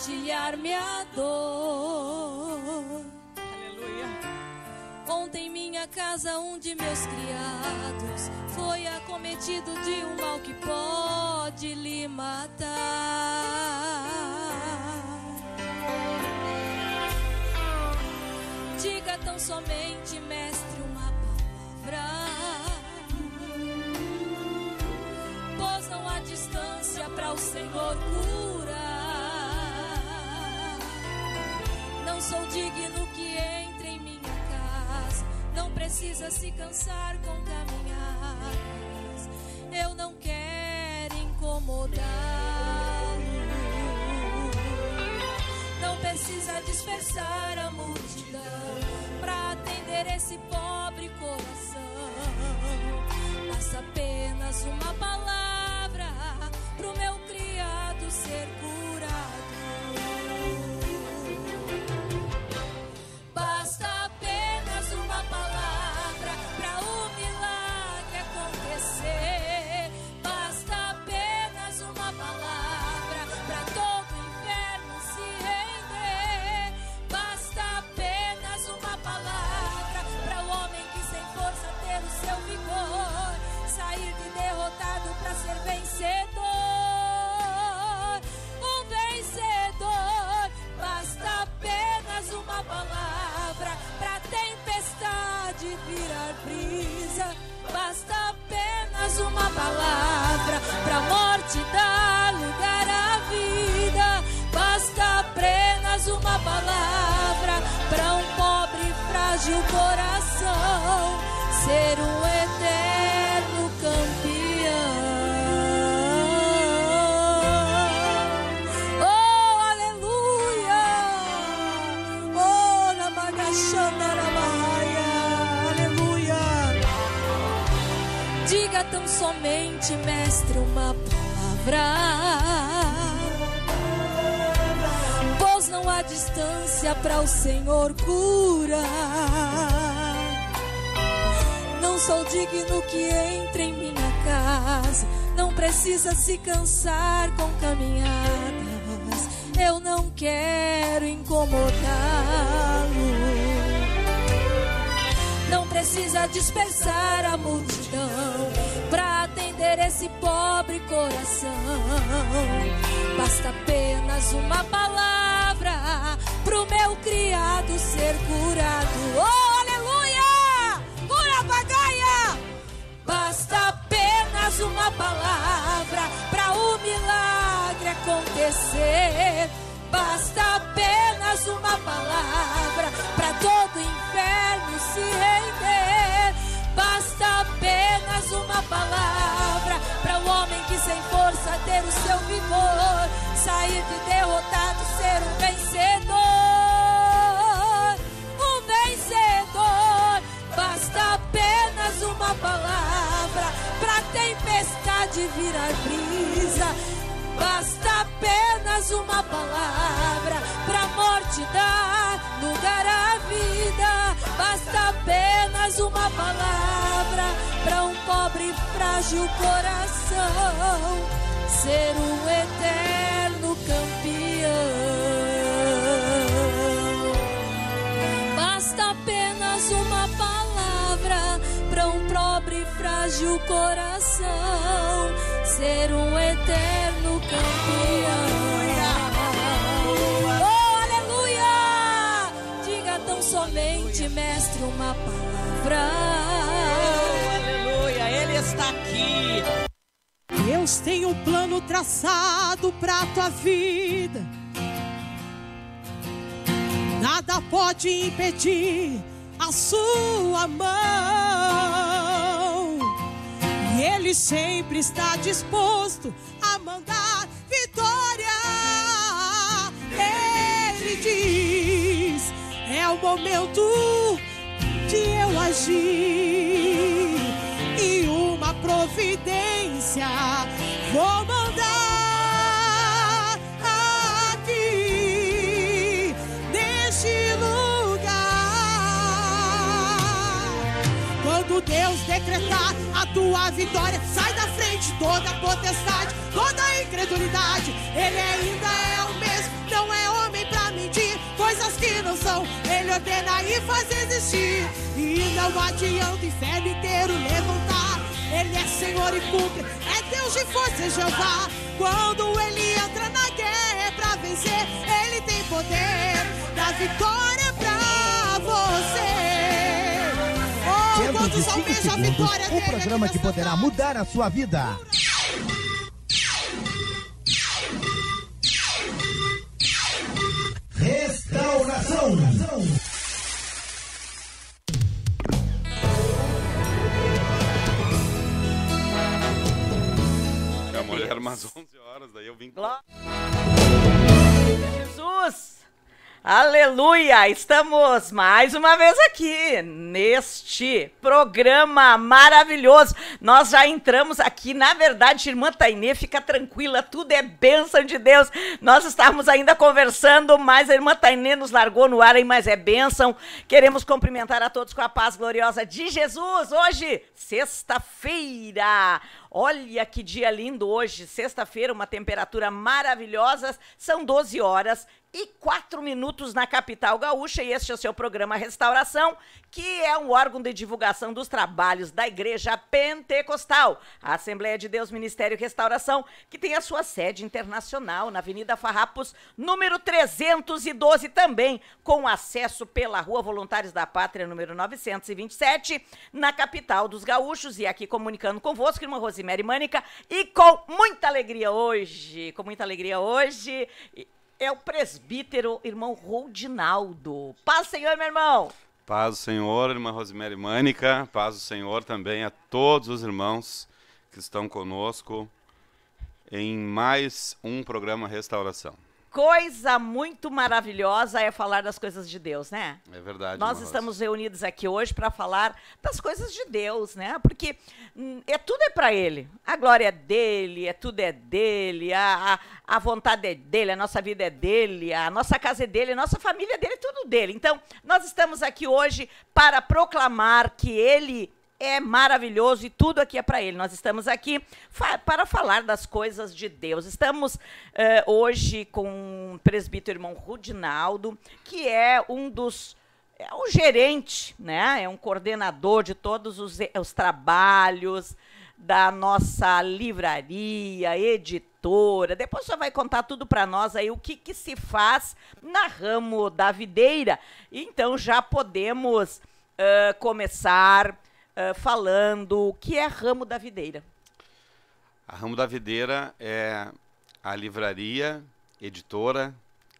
compartilhar minha dor. Aleluia. Ontem minha casa, um de meus criados, foi acometido de um mal que pode lhe matar. Diga tão somente, mestre, uma palavra. Pois não há distância para o Senhor curar. sou digno que entre em minha casa. Não precisa se cansar com caminhadas. Eu não quero incomodá-lo. Não precisa dispersar a multidão para atender esse pobre coração. Passa apenas uma palavra pro meu criado ser curado. palavra pra tempestade virar brisa. Basta apenas uma palavra pra morte dar lugar à vida. Basta apenas uma palavra pra um pobre e frágil coração ser um somente, mestre, uma palavra. Pois não há distância para o Senhor curar. Não sou digno que entre em minha casa. Não precisa se cansar com caminhadas. Eu não quero incomodá-lo. Não precisa dispersar a multidão esse pobre coração. Basta apenas uma palavra pro meu criado ser curado. Oh, aleluia! Cura pagaia! Basta apenas uma palavra para o milagre acontecer. Basta apenas uma palavra para todo inferno se render uma palavra para o homem que sem força ter o seu vigor, sair de derrotado, ser um vencedor. Um vencedor, basta apenas uma palavra para tempestade virar brisa Basta apenas uma palavra pra morte dar lugar à vida. Basta apenas uma palavra pra um pobre frágil coração ser um eterno campeão. Basta apenas uma palavra pra um pobre frágil coração ser um eterno campeão. Oh, aleluia! Diga tão somente, mestre, uma palavra. Oh, aleluia, ele está aqui. Deus tem um plano traçado para tua vida. Nada pode impedir a sua mão. Ele sempre está disposto a mandar vitória. Ele diz: é o momento de eu agir e uma providência vou mandar aqui neste lugar. Quando Deus decretar tua vitória. Sai da frente toda potestade, toda incredulidade. Ele ainda é o mesmo, não é homem para mentir. Coisas que não são, ele ordena e faz existir. E não adianta o inferno inteiro levantar. Ele é Senhor e cumpre, é Deus de força, Jeová. Quando ele entra na guerra é pra vencer, ele tem poder da vitória. de 5 segundos, o programa que poderá mudar a sua vida. Restauração. Minha mulher umas 11 horas, daí eu vim... lá. Jesus! Aleluia! Estamos mais uma vez aqui neste programa maravilhoso. Nós já entramos aqui, na verdade, irmã Tainê, fica tranquila, tudo é bênção de Deus. Nós estávamos ainda conversando, mas a irmã Tainê nos largou no ar, hein? mas é bênção. Queremos cumprimentar a todos com a paz gloriosa de Jesus. Hoje, sexta-feira, Olha que dia lindo hoje, sexta-feira, uma temperatura maravilhosa. São 12 horas e quatro minutos na capital gaúcha, e este é o seu programa Restauração, que é um órgão de divulgação dos trabalhos da Igreja Pentecostal, a Assembleia de Deus Ministério Restauração, que tem a sua sede internacional na Avenida Farrapos, número 312, também com acesso pela Rua Voluntários da Pátria, número 927, na capital dos gaúchos, e aqui comunicando convosco, irmã Rosemary Mânica, e com muita alegria hoje, com muita alegria hoje... E é o presbítero irmão Rodinaldo. Paz, Senhor, meu irmão. Paz do Senhor, irmã Rosemary Mânica, paz do Senhor também a todos os irmãos que estão conosco em mais um programa Restauração coisa muito maravilhosa é falar das coisas de Deus, né? É verdade. Nós estamos reunidos aqui hoje para falar das coisas de Deus, né? Porque hum, é tudo é para Ele. A glória é dele, é tudo é dele, a, a, a, vontade é dele, a nossa vida é dele, a nossa casa é dele, a nossa família é dele, é tudo dele. Então, nós estamos aqui hoje para proclamar que Ele é maravilhoso e tudo aqui é para Ele. Nós estamos aqui fa para falar das coisas de Deus. Estamos eh, hoje com o presbítero irmão Rudinaldo, que é um dos é um gerente, né? É um coordenador de todos os, os trabalhos da nossa livraria, editora. Depois você vai contar tudo para nós aí o que, que se faz na ramo da videira. Então já podemos uh, começar ah, falando. O que é Ramo da Videira? A Ramo da Videira é a livraria, editora,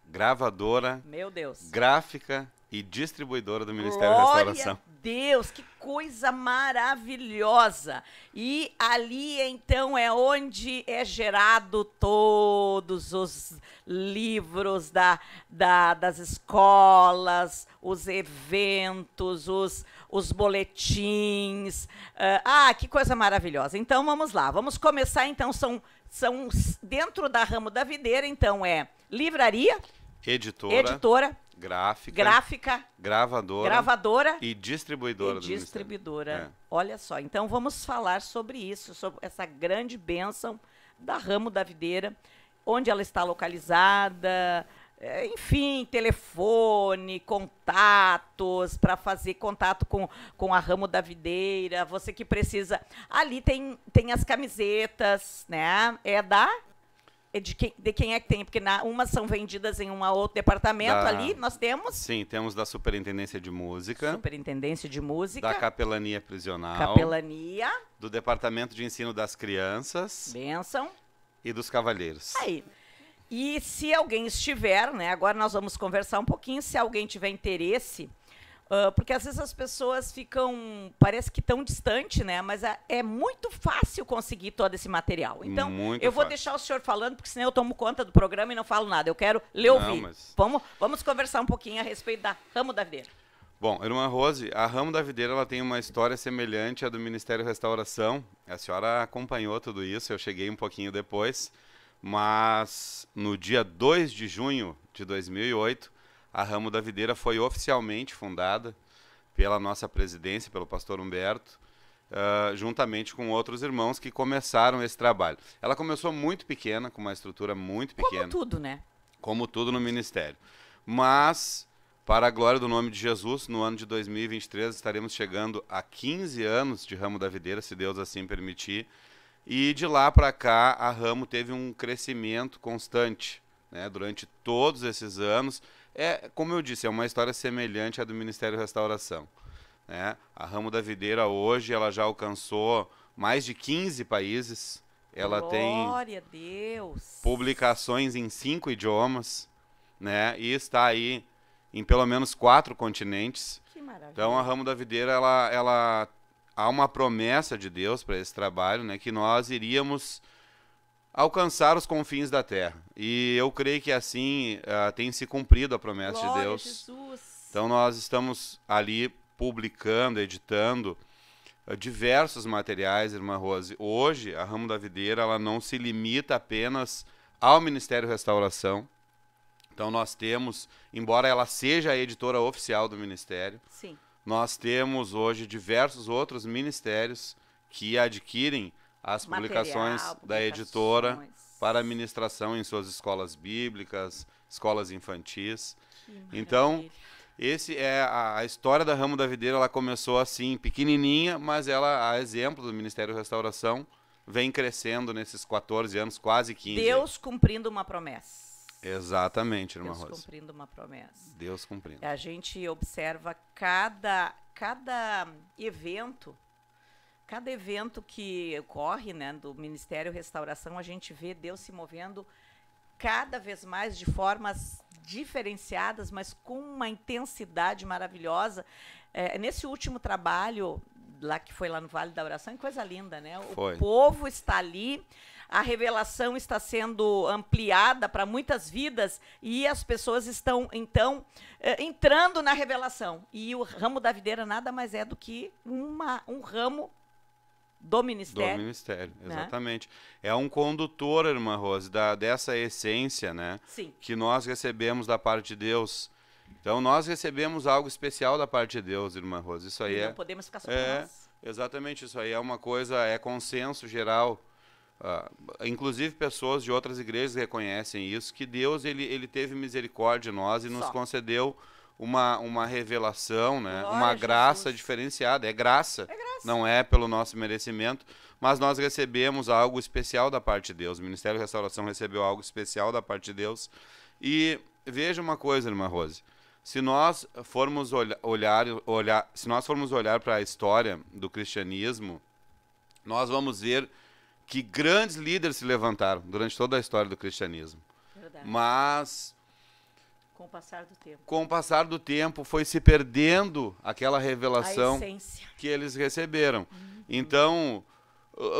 gravadora, meu Deus, gráfica e distribuidora do Ministério Glória da Restauração. Deus, que coisa maravilhosa! E ali então é onde é gerado todos os livros da, da, das escolas, os eventos, os, os boletins. Ah, ah, que coisa maravilhosa. Então vamos lá, vamos começar então. São, são dentro da ramo da videira, então é livraria, editora, editora gráfica, gráfica gravadora, gravadora e distribuidora. E distribuidora. É. Olha só, então vamos falar sobre isso, sobre essa grande bênção da ramo da videira, onde ela está localizada, é, enfim, telefone, contatos, para fazer contato com, com a Ramo da Videira, você que precisa. Ali tem, tem as camisetas, né? É da. É de, quem, de quem é que tem? Porque na, umas são vendidas em um outro departamento da, ali, nós temos. Sim, temos da Superintendência de Música. Superintendência de Música. Da Capelania Prisional. Capelania. Do Departamento de Ensino das Crianças. Benção. E dos Cavalheiros. Aí. E se alguém estiver, né, agora nós vamos conversar um pouquinho, se alguém tiver interesse, uh, porque às vezes as pessoas ficam, parece que tão distante, né, mas a, é, é muito fácil conseguir todo esse material. Então, muito eu vou deixar o senhor falando, porque senão eu tomo conta do programa e não falo nada. Eu quero ler ouvir. Mas... Vamos, vamos conversar um pouquinho a respeito da Ramo da Videira. Bom, irmã Rose, a Ramo da Videira ela tem uma história semelhante à do Ministério da Restauração. A senhora acompanhou tudo isso, eu cheguei um pouquinho depois mas no dia 2 de junho de 2008, a Ramo da Videira foi oficialmente fundada pela nossa presidência, pelo pastor Humberto, uh, juntamente com outros irmãos que começaram esse trabalho. Ela começou muito pequena, com uma estrutura muito pequena. Como tudo, né? Como tudo no ministério. Mas, para a glória do nome de Jesus, no ano de 2023 estaremos chegando a 15 anos de Ramo da Videira, se Deus assim permitir e de lá para cá, a Ramo teve um crescimento constante né, durante todos esses anos. É, como eu disse, é uma história semelhante à do Ministério da Restauração. Né? A Ramo da Videira hoje ela já alcançou mais de 15 países. Ela Glória tem publicações em cinco idiomas, né? E está aí em pelo menos quatro continentes. Que maravilha. Então a Ramo da Videira ela, ela há uma promessa de Deus para esse trabalho, né, que nós iríamos alcançar os confins da terra. E eu creio que assim uh, tem se cumprido a promessa Glória de Deus. Jesus. Então nós estamos ali publicando, editando uh, diversos materiais, irmã Rose. Hoje a Ramo da Videira ela não se limita apenas ao Ministério Restauração. Então nós temos, embora ela seja a editora oficial do ministério, Sim nós temos hoje diversos outros ministérios que adquirem as Material, publicações, publicações da editora para administração em suas escolas bíblicas, escolas infantis. Então, esse é a, a, história da Ramo da Videira, ela começou assim pequenininha, mas ela, a exemplo do Ministério da Restauração, vem crescendo nesses 14 anos, quase 15. Deus cumprindo uma promessa. Exatamente, irmã Deus Rosa. Deus cumprindo uma promessa. Deus cumprindo. A gente observa cada, cada evento, cada evento que ocorre né, do Ministério Restauração, a gente vê Deus se movendo cada vez mais de formas diferenciadas, mas com uma intensidade maravilhosa. É, nesse último trabalho, lá que foi lá no Vale da Oração, coisa linda, né? O povo está ali, a revelação está sendo ampliada para muitas vidas e as pessoas estão, então, eh, entrando na revelação. E o ramo da videira nada mais é do que uma, um ramo do ministério. Do ministério, né? exatamente. É um condutor, irmã Rose, da, dessa essência, né? Sim. Que nós recebemos da parte de Deus. Então nós recebemos algo especial da parte de Deus, irmã Rose. Isso aí e é. Não podemos ficar só é, nós. Exatamente, isso aí é uma coisa, é consenso geral Uh, inclusive pessoas de outras igrejas reconhecem isso, que Deus ele, ele teve misericórdia de nós e Só. nos concedeu uma, uma revelação, né? Glória uma graça Jesus. diferenciada. É graça, é graça, não é pelo nosso merecimento, mas nós recebemos algo especial da parte de Deus. O Ministério da Restauração recebeu algo especial da parte de Deus. E veja uma coisa, irmã Rose. Se nós formos olha, olhar, olhar, se nós formos olhar para a história do cristianismo, nós vamos ver que grandes líderes se levantaram durante toda a história do cristianismo. Verdade. Mas com o passar do tempo. Com o passar do tempo foi se perdendo aquela revelação que eles receberam. Uhum. Então,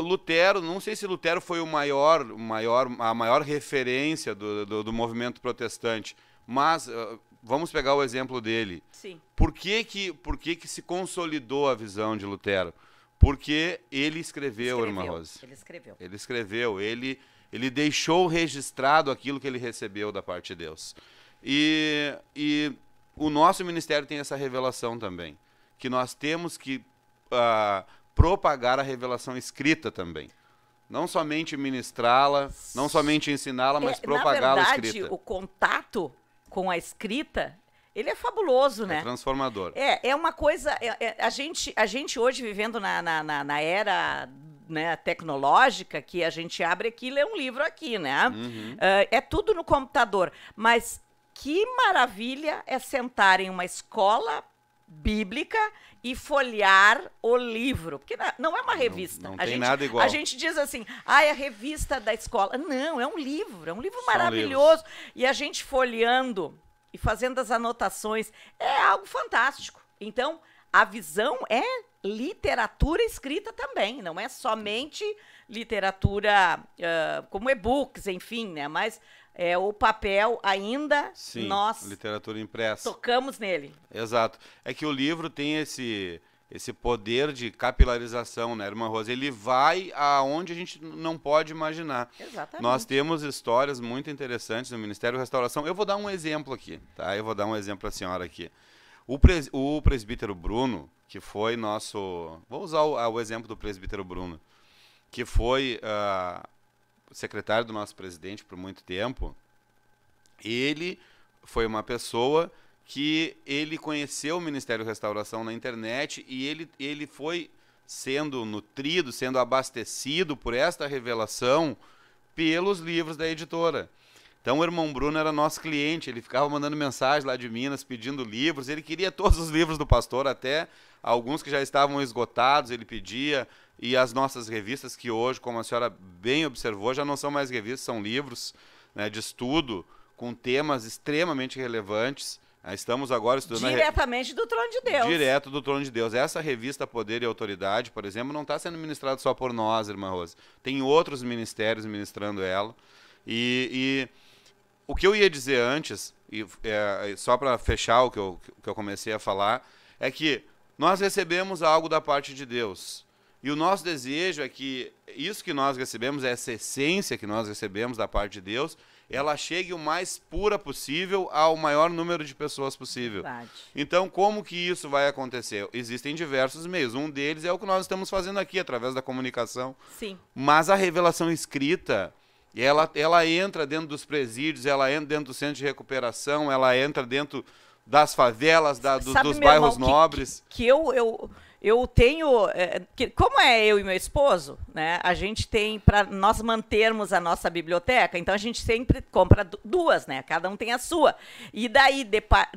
Lutero, não sei se Lutero foi o maior, maior a maior referência do, do, do movimento protestante, mas ah, vamos pegar o exemplo dele. Sim. Por que que, por que que se consolidou a visão de Lutero? Porque ele escreveu, escreveu irmã Rose. Ele escreveu. Ele escreveu, ele, ele deixou registrado aquilo que ele recebeu da parte de Deus. E, e o nosso ministério tem essa revelação também, que nós temos que uh, propagar a revelação escrita também. Não somente ministrá-la, não somente ensiná-la, mas é, propagá-la escrita. Na verdade, o contato com a escrita ele é fabuloso, é né? É transformador. É, é uma coisa. É, é, a, gente, a gente hoje vivendo na, na, na, na era né, tecnológica, que a gente abre aqui e lê um livro aqui, né? Uhum. Uh, é tudo no computador. Mas que maravilha é sentar em uma escola bíblica e folhear o livro. Porque não é uma revista. Não, não a tem gente, nada igual. A gente diz assim, ah, é a revista da escola. Não, é um livro, é um livro São maravilhoso. Livros. E a gente folheando e fazendo as anotações. É algo fantástico. Então, a visão é literatura escrita também, não é somente literatura uh, como e-books, enfim, né? Mas é, o papel ainda Sim, nós literatura impressa. tocamos nele. Exato. É que o livro tem esse esse poder de capilarização, né, irmã Rosa? Ele vai aonde a gente não pode imaginar. Exatamente. Nós temos histórias muito interessantes no Ministério da Restauração. Eu vou dar um exemplo aqui, tá? Eu vou dar um exemplo para a senhora aqui. O, pres, o presbítero Bruno, que foi nosso... Vou usar o, o exemplo do presbítero Bruno, que foi uh, secretário do nosso presidente por muito tempo. Ele foi uma pessoa que ele conheceu o Ministério da Restauração na internet e ele, ele foi sendo nutrido, sendo abastecido por esta revelação pelos livros da editora. Então o irmão Bruno era nosso cliente, ele ficava mandando mensagem lá de Minas pedindo livros, ele queria todos os livros do pastor, até alguns que já estavam esgotados, ele pedia, e as nossas revistas que hoje, como a senhora bem observou, já não são mais revistas, são livros né, de estudo com temas extremamente relevantes. Estamos agora estudando. Diretamente do Trono de Deus. Direto do Trono de Deus. Essa revista Poder e Autoridade, por exemplo, não está sendo ministrada só por nós, irmã Rosa Tem outros ministérios ministrando ela. E, e o que eu ia dizer antes, e, é, só para fechar o que eu, que eu comecei a falar, é que nós recebemos algo da parte de Deus. E o nosso desejo é que isso que nós recebemos, essa essência que nós recebemos da parte de Deus, ela chegue o mais pura possível ao maior número de pessoas possível. Verdade. Então, como que isso vai acontecer? Existem diversos meios. Um deles é o que nós estamos fazendo aqui, através da comunicação. Sim. Mas a revelação escrita, ela, ela entra dentro dos presídios, ela entra dentro do centro de recuperação, ela entra dentro das favelas, da, do, Sabe, dos bairros irmão, nobres. Que, que eu, eu eu tenho. É, que, como é eu e meu esposo, né? A gente tem, para nós mantermos a nossa biblioteca, então a gente sempre compra duas, né? Cada um tem a sua. E daí,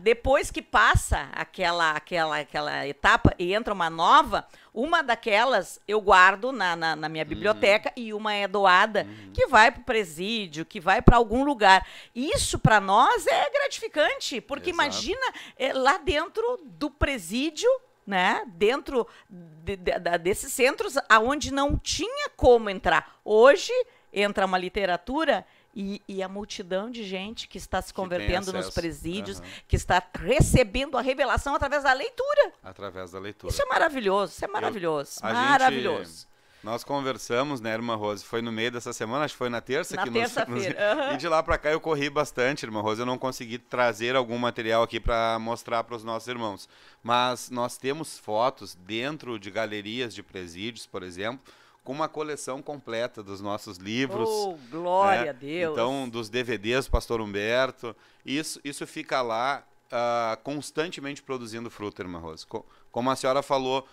depois que passa aquela, aquela, aquela etapa e entra uma nova, uma daquelas eu guardo na, na, na minha biblioteca uhum. e uma é doada, uhum. que vai para o presídio, que vai para algum lugar. Isso para nós é gratificante, porque Exato. imagina é, lá dentro do presídio né? Dentro de, de, de, desses centros aonde não tinha como entrar. Hoje entra uma literatura e, e, a multidão de gente que está se convertendo nos presídios, uhum. que está recebendo a revelação através da leitura. Através da leitura. Isso é maravilhoso, isso é maravilhoso, Eu, maravilhoso. Gente, nós conversamos, né, irmã Rose? Foi no meio dessa semana, acho que foi na terça na que terça nos, nos... Uhum. E de lá para cá eu corri bastante, irmã Rose. Eu não consegui trazer algum material aqui para mostrar para os nossos irmãos. Mas nós temos fotos dentro de galerias de presídios, por exemplo, com uma coleção completa dos nossos livros. Oh, glória né? a Deus! Então, dos DVDs do Pastor Humberto. Isso, isso fica lá uh, constantemente produzindo fruta, irmã Rose. Co como a senhora falou,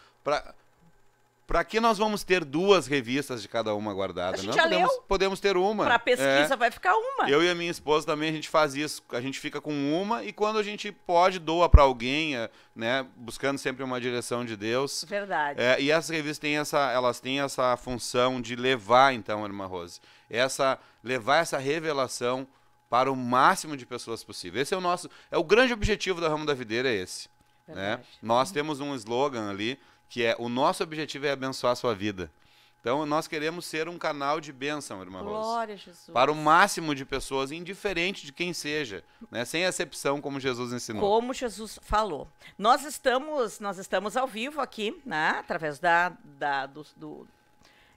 para que nós vamos ter duas revistas de cada uma guardadas? Não podemos, leu. podemos ter uma. Para pesquisa é. vai ficar uma. Eu e a minha esposa também a gente faz isso. A gente fica com uma e quando a gente pode doa para alguém, é, né, buscando sempre uma direção de Deus. Verdade. É, e essas revistas têm essa, elas têm essa função de levar então, irmã Rose, essa levar essa revelação para o máximo de pessoas possível. Esse é o nosso, é o grande objetivo da Ramo da Videira é esse. Né? Nós temos um slogan ali que é o nosso objetivo é abençoar a sua vida. Então nós queremos ser um canal de bênção, irmã Glória, Rose. Glória, Jesus. Para o máximo de pessoas, indiferente de quem seja, né? Sem acepção, como Jesus ensinou. Como Jesus falou. Nós estamos, nós estamos ao vivo aqui, né? Através da, da do, do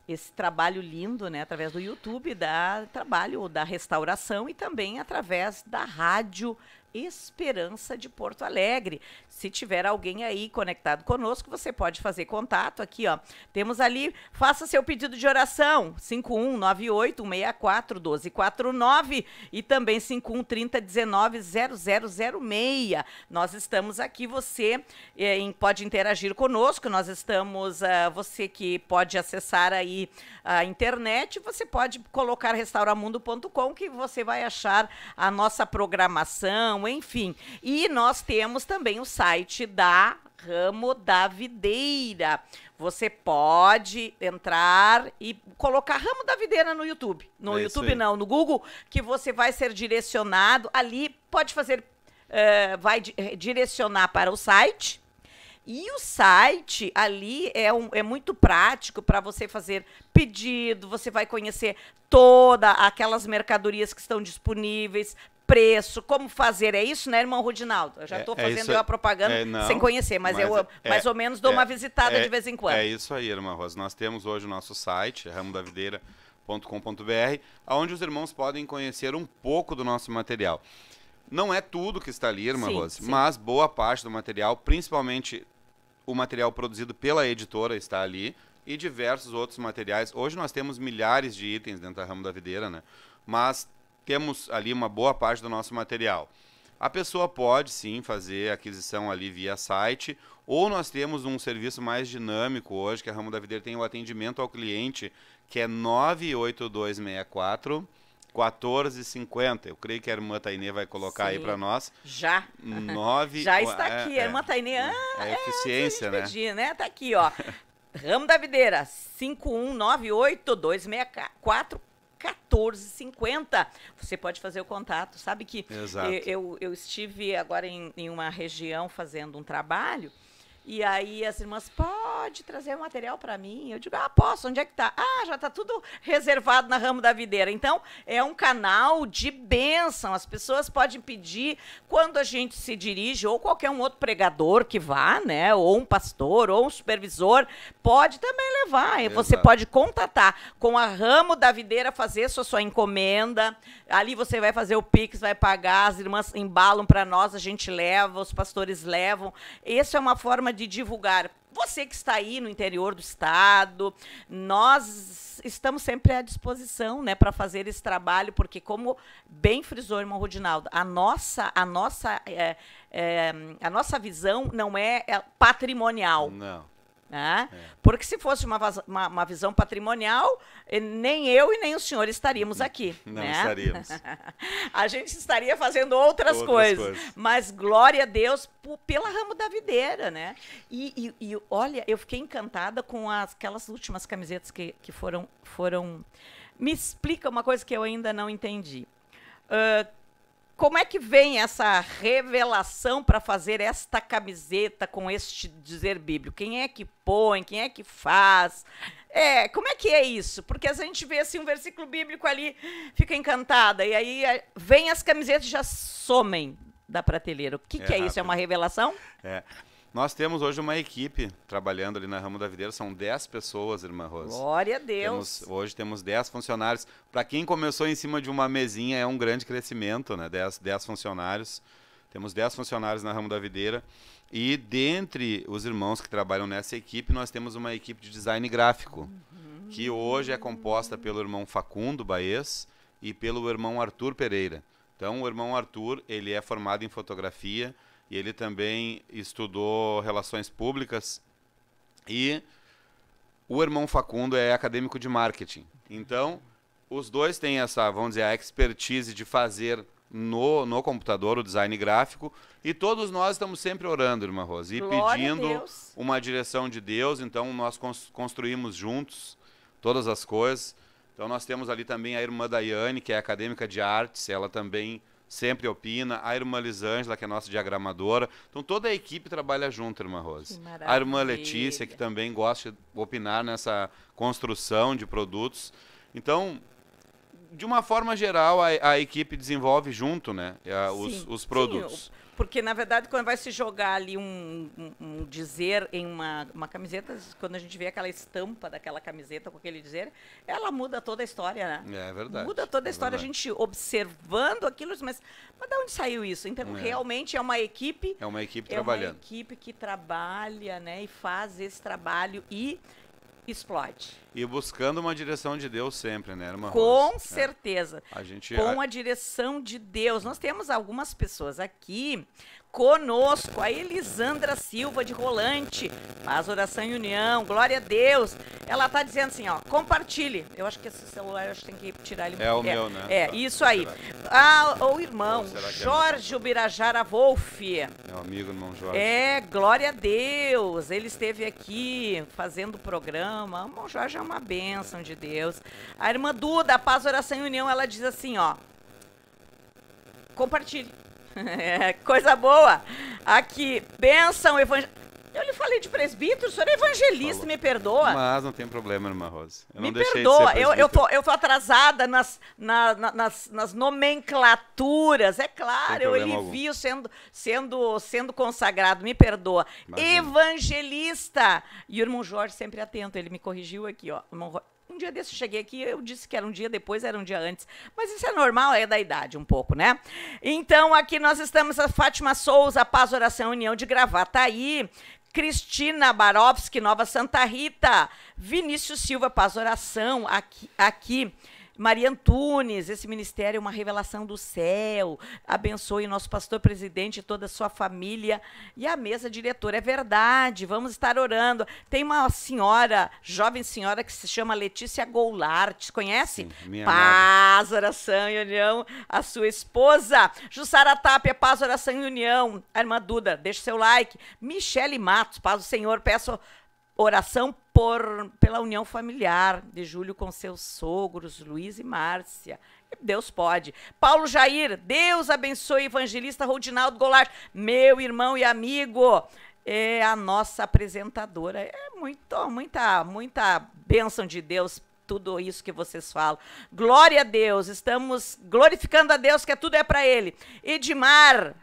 esse trabalho lindo, né? Através do YouTube, da trabalho da restauração e também através da rádio Esperança de Porto Alegre. Se tiver alguém aí conectado conosco, você pode fazer contato aqui, ó. Temos ali, faça seu pedido de oração, 5198-164-1249 e também 5130-19-0006. Nós estamos aqui, você eh, pode interagir conosco, nós estamos, uh, você que pode acessar aí a internet, você pode colocar restauramundo.com que você vai achar a nossa programação, enfim. E nós temos também o site da Ramo da Videira. Você pode entrar e colocar Ramo da Videira no YouTube. No é YouTube não, no Google, que você vai ser direcionado ali, pode fazer, uh, vai eh, direcionar para o site. E o site ali é, um, é muito prático para você fazer pedido, você vai conhecer todas aquelas mercadorias que estão disponíveis, preço, como fazer. É isso, né, irmão Rudinaldo? Eu já estou é, é, fazendo é a propaganda é, não, sem conhecer, mas, mas eu é, mais é, ou menos dou uma visitada de vez em quando. É isso aí, irmã Rosa. Nós temos hoje o nosso site, ramodavideira.com.br, onde os irmãos podem conhecer um pouco do nosso material. Não é tudo que está ali, irmã sim, Rose, sim. mas boa parte do material, principalmente o material produzido pela editora está ali e diversos outros materiais. Hoje nós temos milhares de itens dentro da Ramo da Videira, né? Mas temos ali uma boa parte do nosso material. A pessoa pode sim fazer aquisição ali via site, ou nós temos um serviço mais dinâmico hoje, que a Ramo da Videira tem o atendimento ao cliente, que é 98264 14,50. Eu creio que a irmã Tainê vai colocar Sim. aí para nós. Já. 9... Já está é, aqui. É, a irmã Tainê... É, é, é eficiência, né? Pedir, né? Tá aqui, ó. Ramo da Videira, 5198264 1450. Você pode fazer o contato. Sabe que eu, eu, eu, estive agora em, em uma região fazendo um trabalho e aí as irmãs, pode trazer o material para mim? Eu digo, ah, posso, onde é que tá? Ah, já tá tudo reservado na ramo da videira. Então, é um canal de bênção. As pessoas podem pedir quando a gente se dirige, ou qualquer um outro pregador que vá, né? Ou um pastor, ou um supervisor, pode também levar. Exato. Você pode contatar com a ramo da videira, fazer sua, sua encomenda. Ali você vai fazer o Pix, vai pagar, as irmãs embalam para nós, a gente leva, os pastores levam. Essa é uma forma de divulgar. Você que está aí no interior do estado, nós estamos sempre à disposição, né, para fazer esse trabalho, porque como bem frisou o irmão Rodinaldo a nossa, a nossa, é, é, a nossa visão não é, é patrimonial. Não né? É. Porque se fosse uma, uma, uma, visão patrimonial, eh, nem eu e nem o senhor estaríamos aqui. Não né? estaríamos. a gente estaria fazendo outras, outras coisas, coisas, Mas glória a Deus pela ramo da videira, né? E, e, e olha, eu fiquei encantada com as, aquelas últimas camisetas que, que foram, foram. Me explica uma coisa que eu ainda não entendi. Uh, como é que vem essa revelação para fazer esta camiseta com este dizer bíblico? Quem é que põe? Quem é que faz? É, como é que é isso? Porque a gente vê assim um versículo bíblico ali, fica encantada e aí é, vem as camisetas e já somem da prateleira. O que é, que é isso? É uma revelação? É. Nós temos hoje uma equipe trabalhando ali na Ramo da Videira, são 10 pessoas, irmã Rosa. Glória a Deus. Temos, hoje temos 10 funcionários. Para quem começou em cima de uma mesinha, é um grande crescimento, né? 10, funcionários. Temos 10 funcionários na Ramo da Videira. E dentre os irmãos que trabalham nessa equipe, nós temos uma equipe de design gráfico, uhum. que hoje é composta pelo irmão Facundo Baez e pelo irmão Arthur Pereira. Então, o irmão Arthur, ele é formado em fotografia, e ele também estudou relações públicas e o irmão Facundo é acadêmico de marketing. Então, os dois têm essa, vamos dizer, a expertise de fazer no, no computador o design gráfico e todos nós estamos sempre orando, irmã Rosa, e Glória pedindo uma direção de Deus. Então, nós construímos juntos todas as coisas. Então, nós temos ali também a irmã Daiane, que é acadêmica de artes, ela também sempre opina, a irmã Lisângela, que é nossa diagramadora. Então toda a equipe trabalha junto, irmã Rose. A irmã Letícia, que também gosta de opinar nessa construção de produtos. Então, de uma forma geral, a, a equipe desenvolve junto, né? os, os, produtos. Sim, eu porque, na verdade, quando vai se jogar ali um, um, um dizer em uma, uma, camiseta, quando a gente vê aquela estampa daquela camiseta com aquele dizer, ela muda toda a história, né? É verdade. Muda toda a é história. É a gente observando aquilo, mas, mas de onde saiu isso? Então, é. realmente é uma equipe. É uma equipe é trabalhando. É uma equipe que trabalha, né? E faz esse trabalho. E explode. E buscando uma direção de Deus sempre, né, irmã? Com Rose? Né? certeza. É. A gente com a... a direção de Deus. Nós temos algumas pessoas aqui conosco a Elisandra Silva de Rolante, faz oração e união, glória a Deus. Ela tá dizendo assim, ó, compartilhe. Eu acho que esse celular eu acho que tem que tirar ele. É o meu, né? É, tá. isso aí. Ah, o irmão é Jorge é Ubirajara Wolf. Meu amigo, irmão Jorge. É, glória a Deus. Ele esteve aqui fazendo o programa. O irmão Jorge é uma bênção de Deus. A irmã Duda, paz, oração e união, ela diz assim, ó, compartilhe. É, coisa boa. Aqui, bênção evangélica. Eu lhe falei de presbítero, o senhor é evangelista, Falou. me perdoa. Mas não tem problema, irmã Rosa. Eu me perdoa, eu, eu, tô, eu tô atrasada nas, na, na, nas, nas, nomenclaturas, é claro, eu elivio algum. sendo, sendo, sendo consagrado, me perdoa. Imagina. Evangelista. E o irmão Jorge sempre atento, ele me corrigiu aqui, ó. Um dia desse eu cheguei aqui, eu disse que era um dia depois, era um dia antes. Mas isso é normal, é da idade um pouco, né? Então, aqui nós estamos, a Fátima Souza, Paz, Oração, União de tá aí Cristina Barofsky, Nova Santa Rita, Vinícius Silva, Paz, Oração, aqui. aqui Maria Antunes, esse ministério é uma revelação do céu. Abençoe nosso pastor presidente e toda a sua família e a mesa diretora. É verdade, vamos estar orando. Tem uma senhora, jovem senhora, que se chama Letícia Goulart, conhece? Sim, paz, amada. oração e união, a sua esposa. Jussara Tapia, paz, oração e união. A irmã Duda, deixa seu like. Michele Matos, paz do Senhor, peço oração por, pela união familiar de Júlio com seus sogros, Luiz e Márcia. Deus pode. Paulo Jair, Deus abençoe evangelista Rodinaldo Goulart, meu irmão e amigo. É a nossa apresentadora. É muito, muita, muita bênção de Deus tudo isso que vocês falam. Glória a Deus, estamos glorificando a Deus, que tudo é para Ele. Edmar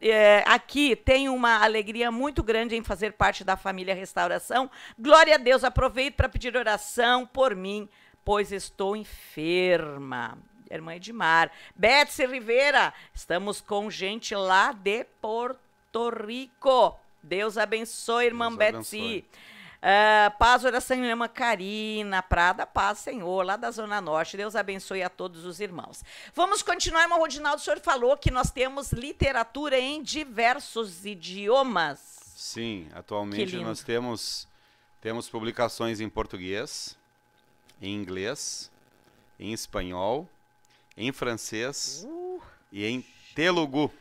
é, aqui tenho uma alegria muito grande em fazer parte da família Restauração. Glória a Deus, aproveito para pedir oração por mim, pois estou enferma. Irmã Edmar. Betsy Rivera, estamos com gente lá de Porto Rico. Deus abençoe, irmã Deus Betsy. Uh, paz, oração em lema Karina Prada, paz, Senhor, lá da Zona Norte. Deus abençoe a todos os irmãos. Vamos continuar, irmão Rodinaldo. O senhor falou que nós temos literatura em diversos idiomas. Sim, atualmente nós temos, temos publicações em português, em inglês, em espanhol, em francês uh, e em uh, telugu.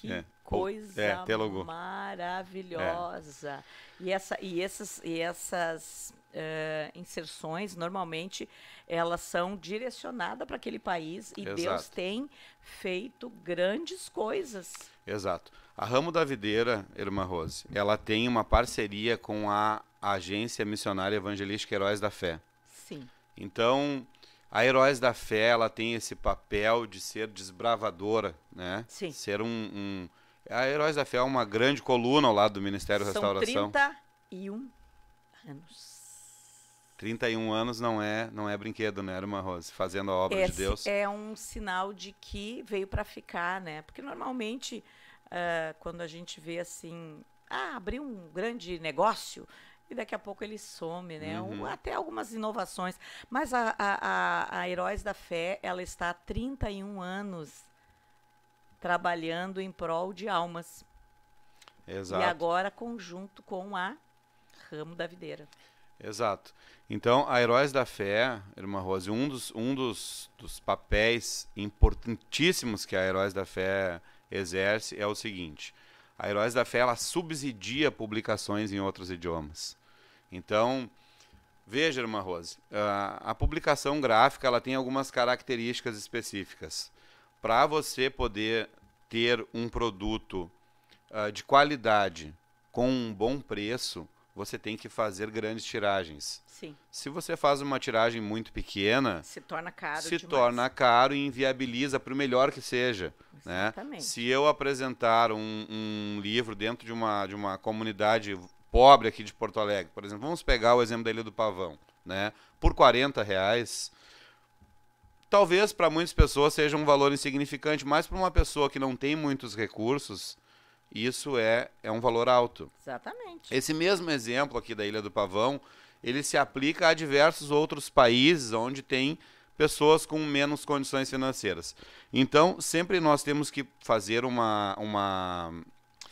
Que é. coisa é, telugu. maravilhosa. É. E, essa, e, essas, e essas uh, inserções, normalmente, elas são direcionadas para aquele país e Exato. Deus tem feito grandes coisas. Exato. A Ramo da Videira, irmã Rose, ela tem uma parceria com a Agência Missionária Evangelística Heróis da Fé. Sim. Então, a Heróis da Fé, ela tem esse papel de ser desbravadora, né? Sim. Ser um, um é a Heróis da Fé é uma grande coluna ao lado do Ministério da Restauração. 31 anos. 31 anos não é, não é brinquedo, né, Irmã Rose? Fazendo a obra Esse de Deus. É um sinal de que veio para ficar, né? Porque normalmente, uh, quando a gente vê assim, ah, abriu um grande negócio, e daqui a pouco ele some, né? Uhum. Até algumas inovações. Mas a, a, a, Heróis da Fé, ela está há 31 anos trabalhando em prol de almas. Exato. E agora conjunto com a Ramo da Videira. Exato. Então, a Heróis da Fé, irmã Rose, um dos, um dos, dos papéis importantíssimos que a Heróis da Fé exerce é o seguinte: a Heróis da Fé ela subsidia publicações em outros idiomas. Então, veja, irmã Rose, a, ah, a publicação gráfica ela tem algumas características específicas para você poder ter um produto uh, de qualidade com um bom preço, você tem que fazer grandes tiragens. Sim. Se você faz uma tiragem muito pequena, se torna caro. Se demais. torna caro e inviabiliza para o melhor que seja. Né? Exatamente. Né? Se eu apresentar um, um, livro dentro de uma, de uma comunidade pobre aqui de Porto Alegre, por exemplo, vamos pegar o exemplo da Ilha do Pavão, né? Por 40 reais, talvez para muitas pessoas seja um valor insignificante, mas para uma pessoa que não tem muitos recursos, isso é, é um valor alto. Exatamente. Esse mesmo exemplo aqui da Ilha do Pavão, ele se aplica a diversos outros países onde tem pessoas com menos condições financeiras. Então, sempre nós temos que fazer uma, uma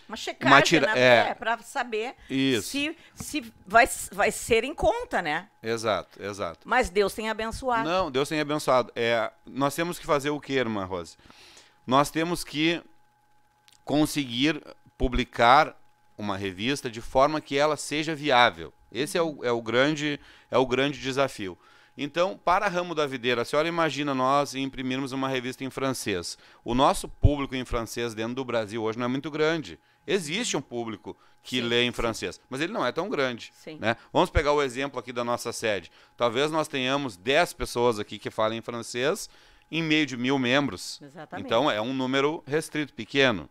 uma checagem, uma né? tira... né? É. para saber Isso. se, se vai, vai ser em conta, né? Exato, exato. Mas Deus tem abençoado. Não, Deus tem abençoado. É, nós temos que fazer o que, irmã Rose? Nós temos que conseguir publicar uma revista de forma que ela seja viável. Esse é o, é o, grande, é o grande desafio. Então, para Ramo da Videira, a senhora imagina nós imprimirmos uma revista em francês. O nosso público em francês dentro do Brasil hoje não é muito grande. Existe um público que sim, lê em francês, mas ele não é tão grande. Sim. Né? Vamos pegar o exemplo aqui da nossa sede. Talvez nós tenhamos 10 pessoas aqui que falem francês em meio de mil membros. Exatamente. Então é um número restrito, pequeno.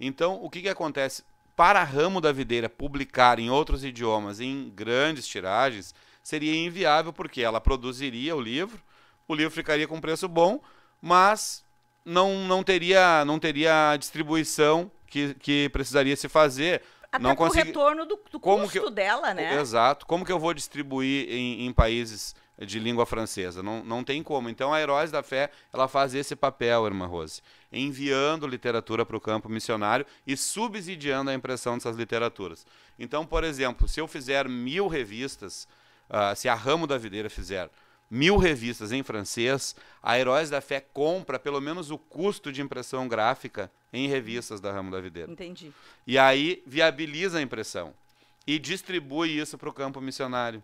Então, o que, que acontece? Para ramo da videira publicar em outros idiomas em grandes tiragens, seria inviável, porque ela produziria o livro, o livro ficaria com preço bom, mas não, não, teria, não teria distribuição que, que precisaria se fazer. Até não consegui... retorno do, do como que eu... dela, né? Exato. Como que eu vou distribuir em, em países de língua francesa? Não, não tem como. Então, a Heróis da Fé, ela faz esse papel, irmã Rose, enviando literatura para o campo missionário e subsidiando a impressão dessas literaturas. Então, por exemplo, se eu fizer mil revistas, uh, se a Ramo da Videira fizer mil revistas em francês. A Heróis da Fé compra pelo menos o custo de impressão gráfica em revistas da Ramo da Videira. Entendi. E aí viabiliza a impressão e distribui isso para o campo missionário.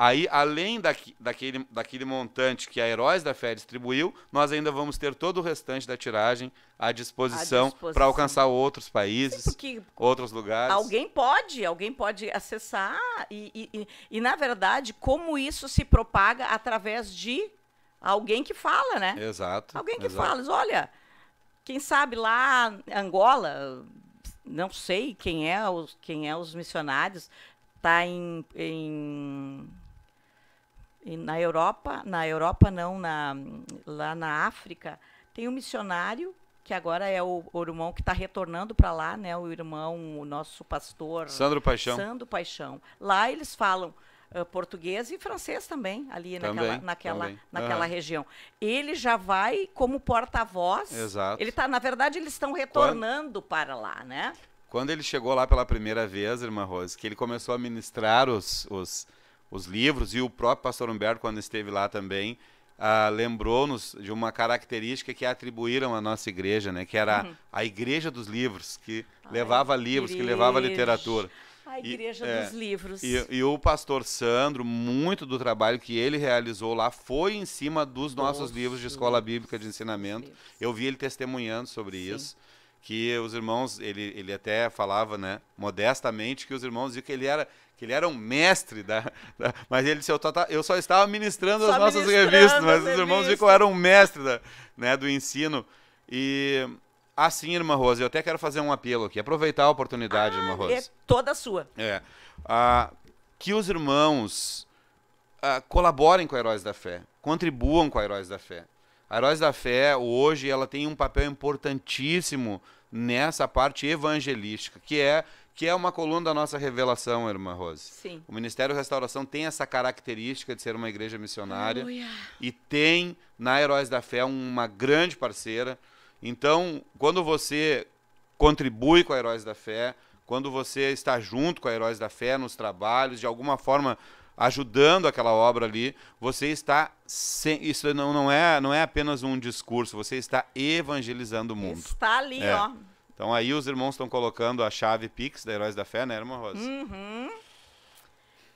Aí, além daqui, daquele, daquele montante que a Heróis da Fé distribuiu, nós ainda vamos ter todo o restante da tiragem à disposição, para alcançar outros países, Sim, outros lugares. Alguém pode, alguém pode acessar. E, e, e, e, na verdade, como isso se propaga através de alguém que fala, né? Exato. Alguém que exato. fala. Olha, quem sabe lá Angola, não sei quem é os, quem é os missionários, está em, em na Europa, na Europa não, na, lá na África, tem um missionário que agora é o, o irmão que está retornando para lá, né? O irmão, o nosso pastor Sandro Paixão. Sandro Paixão. Lá eles falam uh, português e francês também ali também, naquela naquela, também. naquela uhum. região. Ele já vai como porta-voz. Exato. Ele tá, na verdade, eles estão retornando Quando... para lá, né? Quando ele chegou lá pela primeira vez, irmã Rose, que ele começou a ministrar os, os os livros e o próprio pastor Humberto, quando esteve lá também, ah, lembrou-nos de uma característica que atribuíram à nossa igreja, né? Que era uhum. a igreja dos livros, que Ai, levava livros, igreja. que levava literatura. A igreja e, é, dos é, livros. E, e, o pastor Sandro, muito do trabalho que ele realizou lá foi em cima dos nossos livros de escola bíblica de ensinamento. Eu vi ele testemunhando sobre Sim. isso. Que os irmãos, ele, ele até falava, né, modestamente, que os irmãos diziam que ele era que ele era um mestre da, da mas ele disse, eu, tá, eu, só estava ministrando só as nossas ministrando revistas, mas os irmãos viram que eu era um mestre da, né, do ensino. E assim, irmã Rose, eu até quero fazer um apelo aqui, aproveitar a oportunidade, ah, irmã Rose. É toda sua. É. Ah, que os irmãos ah, colaborem com a Heróis da Fé, contribuam com a Heróis da Fé. A Heróis da Fé, hoje, ela tem um papel importantíssimo nessa parte evangelística, que é que é uma coluna da nossa revelação, irmã Rose. Sim. O Ministério Restauração tem essa característica de ser uma igreja missionária Aleluia. e tem na Heróis da Fé uma grande parceira. Então, quando você contribui com a Heróis da Fé, quando você está junto com a Heróis da Fé nos trabalhos, de alguma forma ajudando aquela obra ali, você está sem, isso não, não é não é apenas um discurso, você está evangelizando o mundo. Está ali, é. ó. Então aí os irmãos estão colocando a chave Pix da Heróis da Fé, né, irmã Rosa? Uhum.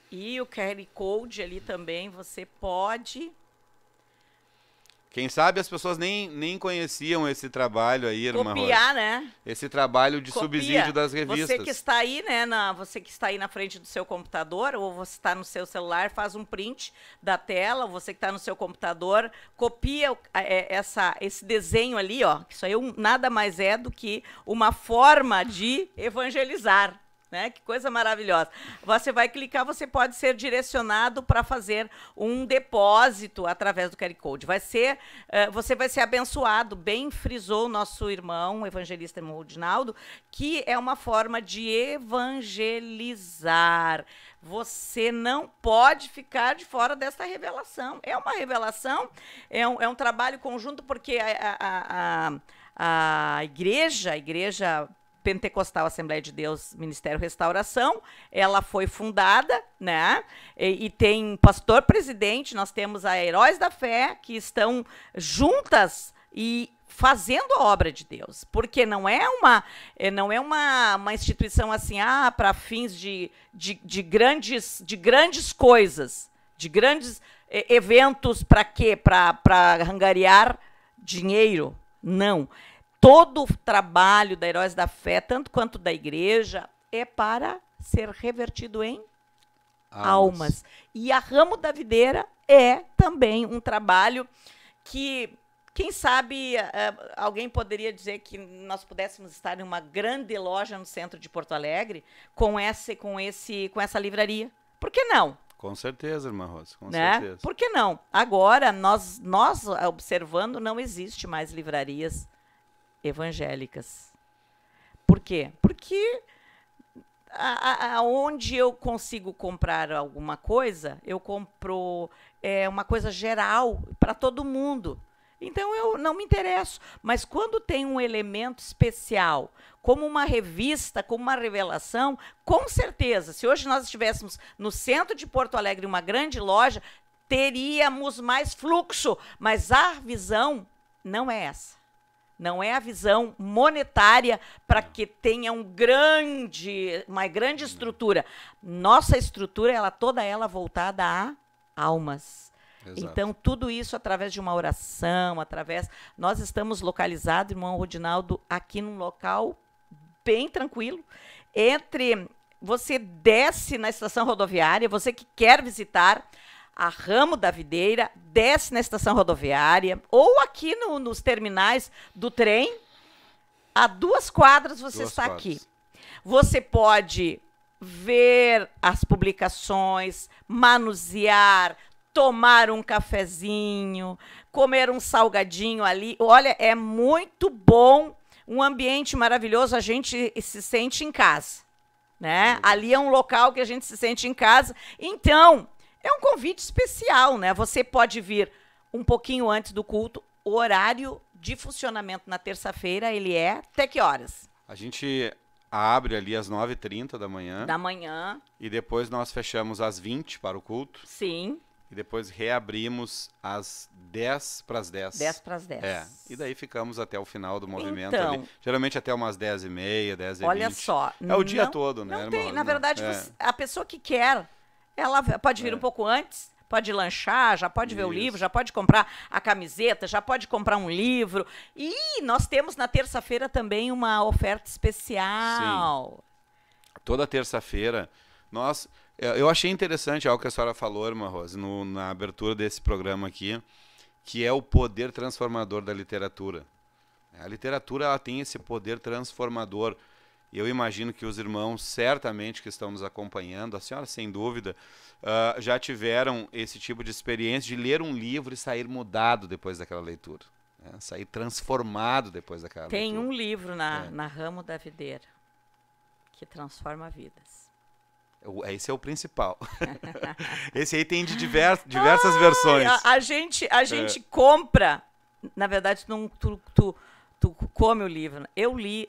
E o QR Code ali também, você pode quem sabe as pessoas nem, nem conheciam esse trabalho aí, irmã Copiar, Rosa. né? Esse trabalho de Copia. subsídio das revistas. Você que está aí, né, na, você que está aí na frente do seu computador, ou você está no seu celular, faz um print da tela, você que está no seu computador, copia é, essa, esse desenho ali, ó. Isso aí é um, nada mais é do que uma forma de evangelizar. Né? Que coisa maravilhosa. Você vai clicar, você pode ser direcionado para fazer um depósito através do QR Code. Vai ser, uh, você vai ser abençoado, bem frisou o nosso irmão, o evangelista irmão Rodinaldo, que é uma forma de evangelizar. Você não pode ficar de fora dessa revelação. É uma revelação, é um, é um trabalho conjunto, porque a, a, a, a igreja, a igreja Pentecostal Assembleia de Deus Ministério Restauração. Ela foi fundada, né? E, e tem pastor presidente, nós temos a Heróis da Fé, que estão juntas e fazendo a obra de Deus, porque não é uma eh, não é uma, uma instituição assim ah para fins de, de, de, grandes de grandes coisas, de grandes eh, eventos para quê? Para angariar dinheiro? Não todo o trabalho da Heróis da Fé, tanto quanto da igreja, é para ser revertido em almas. almas. E a Ramo da Videira é também um trabalho que, quem sabe, eh, eh, alguém poderia dizer que nós pudéssemos estar em uma grande loja no centro de Porto Alegre com essa, com esse, com essa livraria. Por que não? Com certeza, irmã Rosa, com né? certeza. Por que não? Agora, nós, nós eh, observando, não existe mais livrarias evangélicas. Por quê? Porque aonde eu consigo comprar alguma coisa, eu compro é, uma coisa geral para todo mundo. Então eu não me interesso. Mas quando tem um elemento especial, como uma revista, como uma revelação, com certeza, se hoje nós estivéssemos no centro de Porto Alegre, uma grande loja, teríamos mais fluxo. Mas a visão não é essa. Não é a visão monetária para que tenha um grande, uma grande uhum. estrutura. Nossa estrutura, ela toda ela voltada a almas. Exato. Então, tudo isso através de uma oração, através. Nós estamos localizados, irmão Rodinaldo, aqui num local bem tranquilo. Entre. Você desce na estação rodoviária, você que quer visitar, a Ramo da Videira, desce na estação rodoviária ou aqui no, nos terminais do trem. A duas quadras você duas está quadras. aqui. Você pode ver as publicações, manusear, tomar um cafezinho, comer um salgadinho ali. Olha, é muito bom, um ambiente maravilhoso, a gente se sente em casa, né? Ali é um local que a gente se sente em casa. Então, é um convite especial, né? Você pode vir um pouquinho antes do culto. O horário de funcionamento na terça-feira, ele é até que horas? A gente abre ali às 9h30 da manhã. Da manhã. E depois nós fechamos às 20 para o culto. Sim. E depois reabrimos às 10 para as 10. 10 para as 10. É. E daí ficamos até o final do movimento então, ali. Geralmente até umas 10 h 30 10 h e Olha só. É o não, dia todo, né? Não Tem, irmão? na verdade, é. você, a pessoa que quer ela pode vir é. um pouco antes, pode lanchar, já pode Isso. ver o livro, já pode comprar a camiseta, já pode comprar um livro. E nós temos na terça-feira também uma oferta especial. Sim. Toda terça-feira, nós. É, eu achei interessante algo é que a senhora falou, irmã Rose, no, na abertura desse programa aqui, que é o poder transformador da literatura. A literatura ela tem esse poder transformador. Eu imagino que os irmãos, certamente que estão nos acompanhando, a senhora sem dúvida, uh, já tiveram esse tipo de experiência de ler um livro e sair mudado depois daquela leitura. Né? Sair transformado depois daquela Tem leitura. Tem um livro na, é. na Ramo da Videira que transforma vidas. É esse é o principal. Esse aí tem de diversas versões. A, a, gente, a gente é. compra, na verdade, não, tu, tu, tu, come o livro. Eu li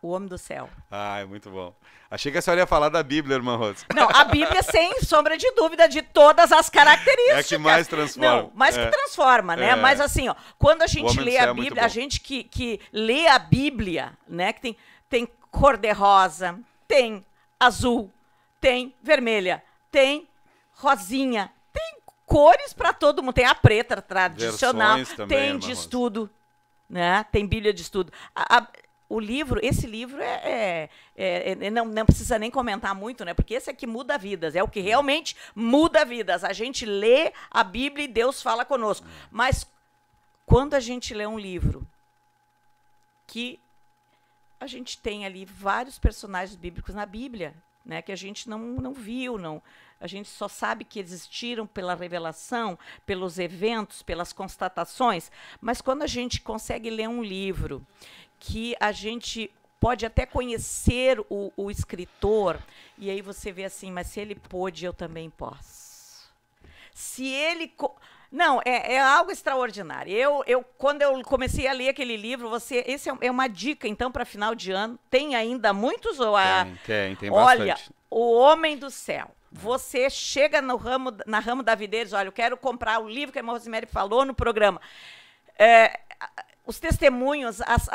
o Homem do Céu. Ah, é muito bom. Achei que a senhora ia falar da Bíblia, irmã Rosa. Não, a Bíblia, sem sombra de dúvida, de todas as características. É que mais transforma. Não, mais é. que transforma, né? É. Mas assim, ó, quando a gente lê a é Bíblia, é a gente que, que lê a Bíblia, né? Que tem, tem cor de rosa, tem azul, tem vermelha, tem rosinha, tem cores para todo mundo. Tem a preta tradicional, também, tem de estudo, né? Tem Bíblia de estudo. A, a, o livro, esse livro é, é, é, é, não, não precisa nem comentar muito, né? Porque esse é que muda vidas, é o que é. realmente muda vidas. A gente lê a Bíblia e Deus fala conosco. É. Mas quando a gente lê um livro que a gente tem ali vários personagens bíblicos na Bíblia, né? Que a gente não, não viu, não. A gente só sabe que existiram pela revelação, pelos eventos, pelas constatações. Mas quando a gente consegue ler um livro que a gente pode até conhecer o, o escritor, e aí você vê assim, mas se ele pôde, eu também posso. Se ele. Não, é, é, algo extraordinário. Eu, eu, quando eu comecei a ler aquele livro, você, esse é, é uma dica então para final de ano. Tem ainda muitos ou a, tem, tem, tem Olha, bastante. o homem do céu. Você chega no ramo, na ramo da Videiros, olha, eu quero comprar o livro que a Rosemary falou no programa. É, os testemunhos, as,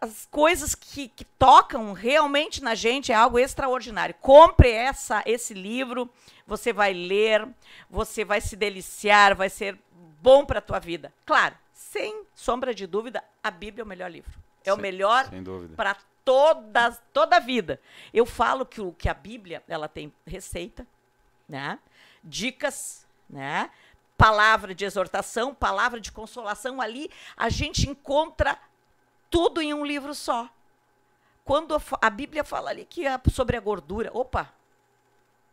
as coisas que, que, tocam realmente na gente é algo extraordinário. Compre essa, esse livro, você vai ler, você vai se deliciar, vai ser bom para a tua vida. Claro, sem sombra de dúvida, a Bíblia é o melhor livro. É sem, o melhor para toda, toda a vida. Eu falo que, o, que a Bíblia ela tem receita, né? dicas, né? palavra de exortação, palavra de consolação ali, a gente encontra tudo em um livro só. Quando a Bíblia fala ali que é sobre a gordura, opa,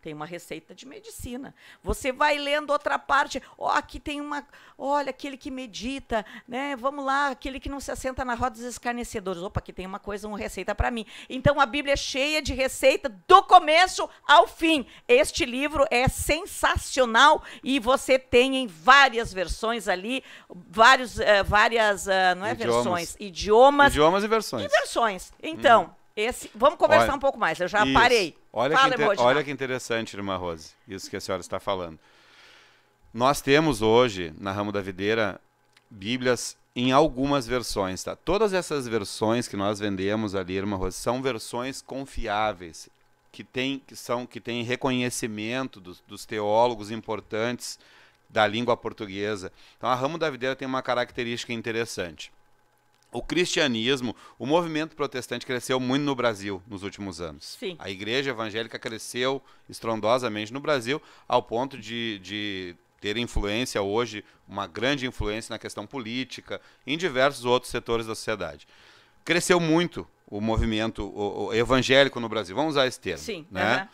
tem uma receita de medicina. Você vai lendo outra parte, oh, aqui tem uma, olha, aquele que medita, né? Vamos lá, aquele que não se assenta na roda dos escarnecedores. Opa, aqui tem uma coisa, uma receita para mim. Então a Bíblia é cheia de receita do começo ao fim. Este livro é sensacional e você tem em várias versões ali, vários, eh, várias, eh, não é Idiomas. versões, idiomas, Idiomas e versões. e versões. Então, uhum. esse, vamos conversar Olha, um pouco mais. Eu já isso. parei. Olha, Fala, que, inter... olha que interessante, irmã Rose, isso que a senhora está falando. Nós temos hoje, na Ramo da Videira, Bíblias em algumas versões, tá? Todas essas versões que nós vendemos ali, irmã Rose, são versões confiáveis, que têm que são, que reconhecimento dos, dos teólogos importantes da língua portuguesa. Então, a Ramo da Videira tem uma característica interessante o cristianismo, o movimento protestante cresceu muito no Brasil nos últimos anos. Sim. A igreja evangélica cresceu estrondosamente no Brasil, ao ponto de, de ter influência hoje, uma grande influência na questão política, em diversos outros setores da sociedade. Cresceu muito o movimento o, o evangélico no Brasil, vamos usar esse termo. Sim. Né? Uhum.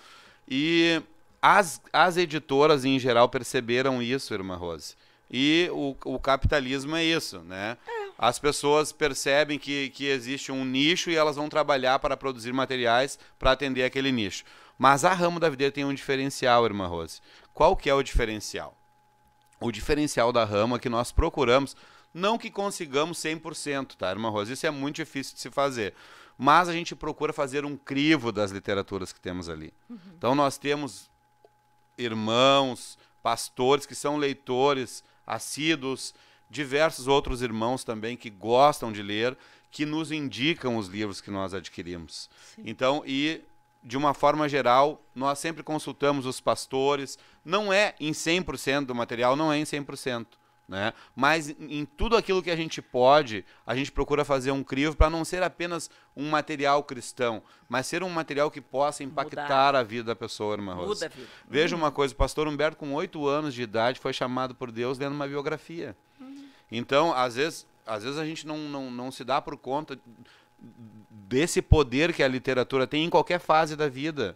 E as, as editoras, em geral, perceberam isso, irmã Rose. E o, o capitalismo é isso, né? É as pessoas percebem que, que existe um nicho e elas vão trabalhar para produzir materiais para atender aquele nicho. Mas a Ramo da Videira tem um diferencial, irmã Rose. Qual que é o diferencial? O diferencial da Ramo é que nós procuramos, não que consigamos 100%, tá, irmã Rose? Isso é muito difícil de se fazer. Mas a gente procura fazer um crivo das literaturas que temos ali. Uhum. Então nós temos irmãos, pastores que são leitores assíduos, diversos outros irmãos também que gostam de ler, que nos indicam os livros que nós adquirimos. Sim. Então, e de uma forma geral, nós sempre consultamos os pastores, não é em 100% do material, não é em 100%. Né? Mas em tudo aquilo que a gente pode, a gente procura fazer um crivo para não ser apenas um material cristão, mas ser um material que possa impactar Mudar. a vida da pessoa, irmã Rosa. Muda a vida. Veja uhum. uma coisa, o pastor Humberto, com oito anos de idade, foi chamado por Deus lendo uma biografia. Hum. Então, às vezes, às vezes a gente não, não, não se dá por conta desse poder que a literatura tem em qualquer fase da vida.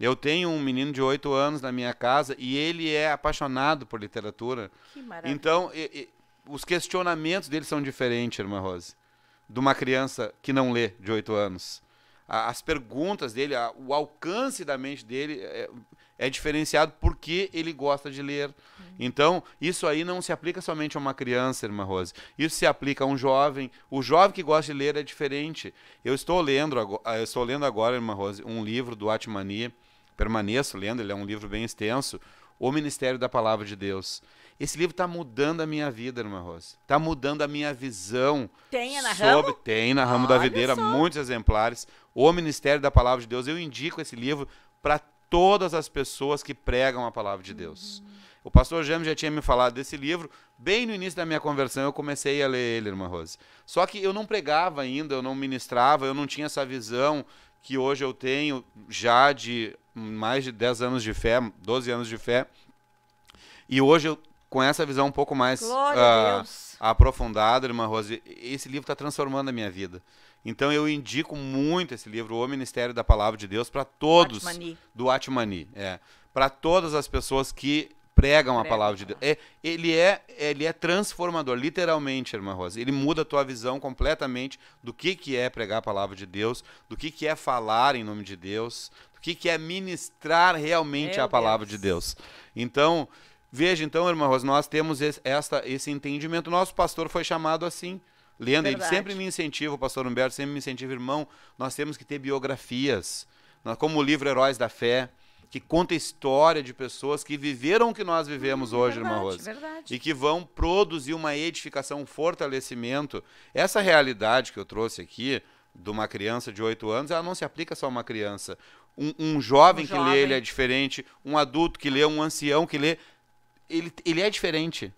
Eu tenho um menino de oito anos na minha casa e ele é apaixonado por literatura. Que maravilha. Então, e, e, os questionamentos dele são diferentes, irmã Rose, de uma criança que não lê de oito anos. as perguntas dele, o alcance da mente dele é, é diferenciado porque ele gosta de ler. Uhum. Então, isso aí não se aplica somente a uma criança, irmã Rose. Isso se aplica a um jovem. O jovem que gosta de ler é diferente. Eu estou lendo, agora, ah, estou lendo agora, irmã Rose, um livro do Atmani, permaneço lendo, ele é um livro bem extenso, O Ministério da Palavra de Deus. Esse livro está mudando a minha vida, irmã Rose. Está mudando a minha visão. Tem é na sobre... Ramo? Tem na Ramo Olha da Videira, só. muitos exemplares. O Ministério da Palavra de Deus. Eu indico esse livro para todas as pessoas que pregam a palavra de Deus. Uhum. O pastor James já tinha me falado desse livro, bem no início da minha conversão eu comecei a ler ele, irmã Rose. Só que eu não pregava ainda, eu não ministrava, eu não tinha essa visão que hoje eu tenho já de mais de 10 anos de fé, 12 anos de fé. E hoje eu com essa visão um pouco mais uh, aprofundada, irmã Rose, esse livro está transformando a minha vida. Então eu indico muito esse livro, O Ministério da Palavra de Deus, para todos. Atmani. Do Atmani. É, para todas as pessoas que pregam Prega. a palavra de Deus. É, ele, é, ele é transformador, literalmente, irmã Rosa. Ele muda a tua visão completamente do que, que é pregar a palavra de Deus, do que, que é falar em nome de Deus, do que, que é ministrar realmente Meu a palavra Deus. de Deus. Então, veja, então, irmã Rosa, nós temos esse, esta, esse entendimento. Nosso pastor foi chamado assim lendo. Verdade. Ele sempre me incentiva, o pastor Humberto sempre me incentiva, irmão, nós temos que ter biografias, como o livro Heróis da Fé, que conta a história de pessoas que viveram o que nós vivemos hum, hoje, verdade, irmã Rose. Verdade. E que vão produzir uma edificação, um fortalecimento. Essa realidade que eu trouxe aqui, de uma criança de 8 anos, ela não se aplica só a uma criança. Um, um jovem um que jovem. lê, ele é diferente. Um adulto que lê, um ancião que lê, ele, ele é diferente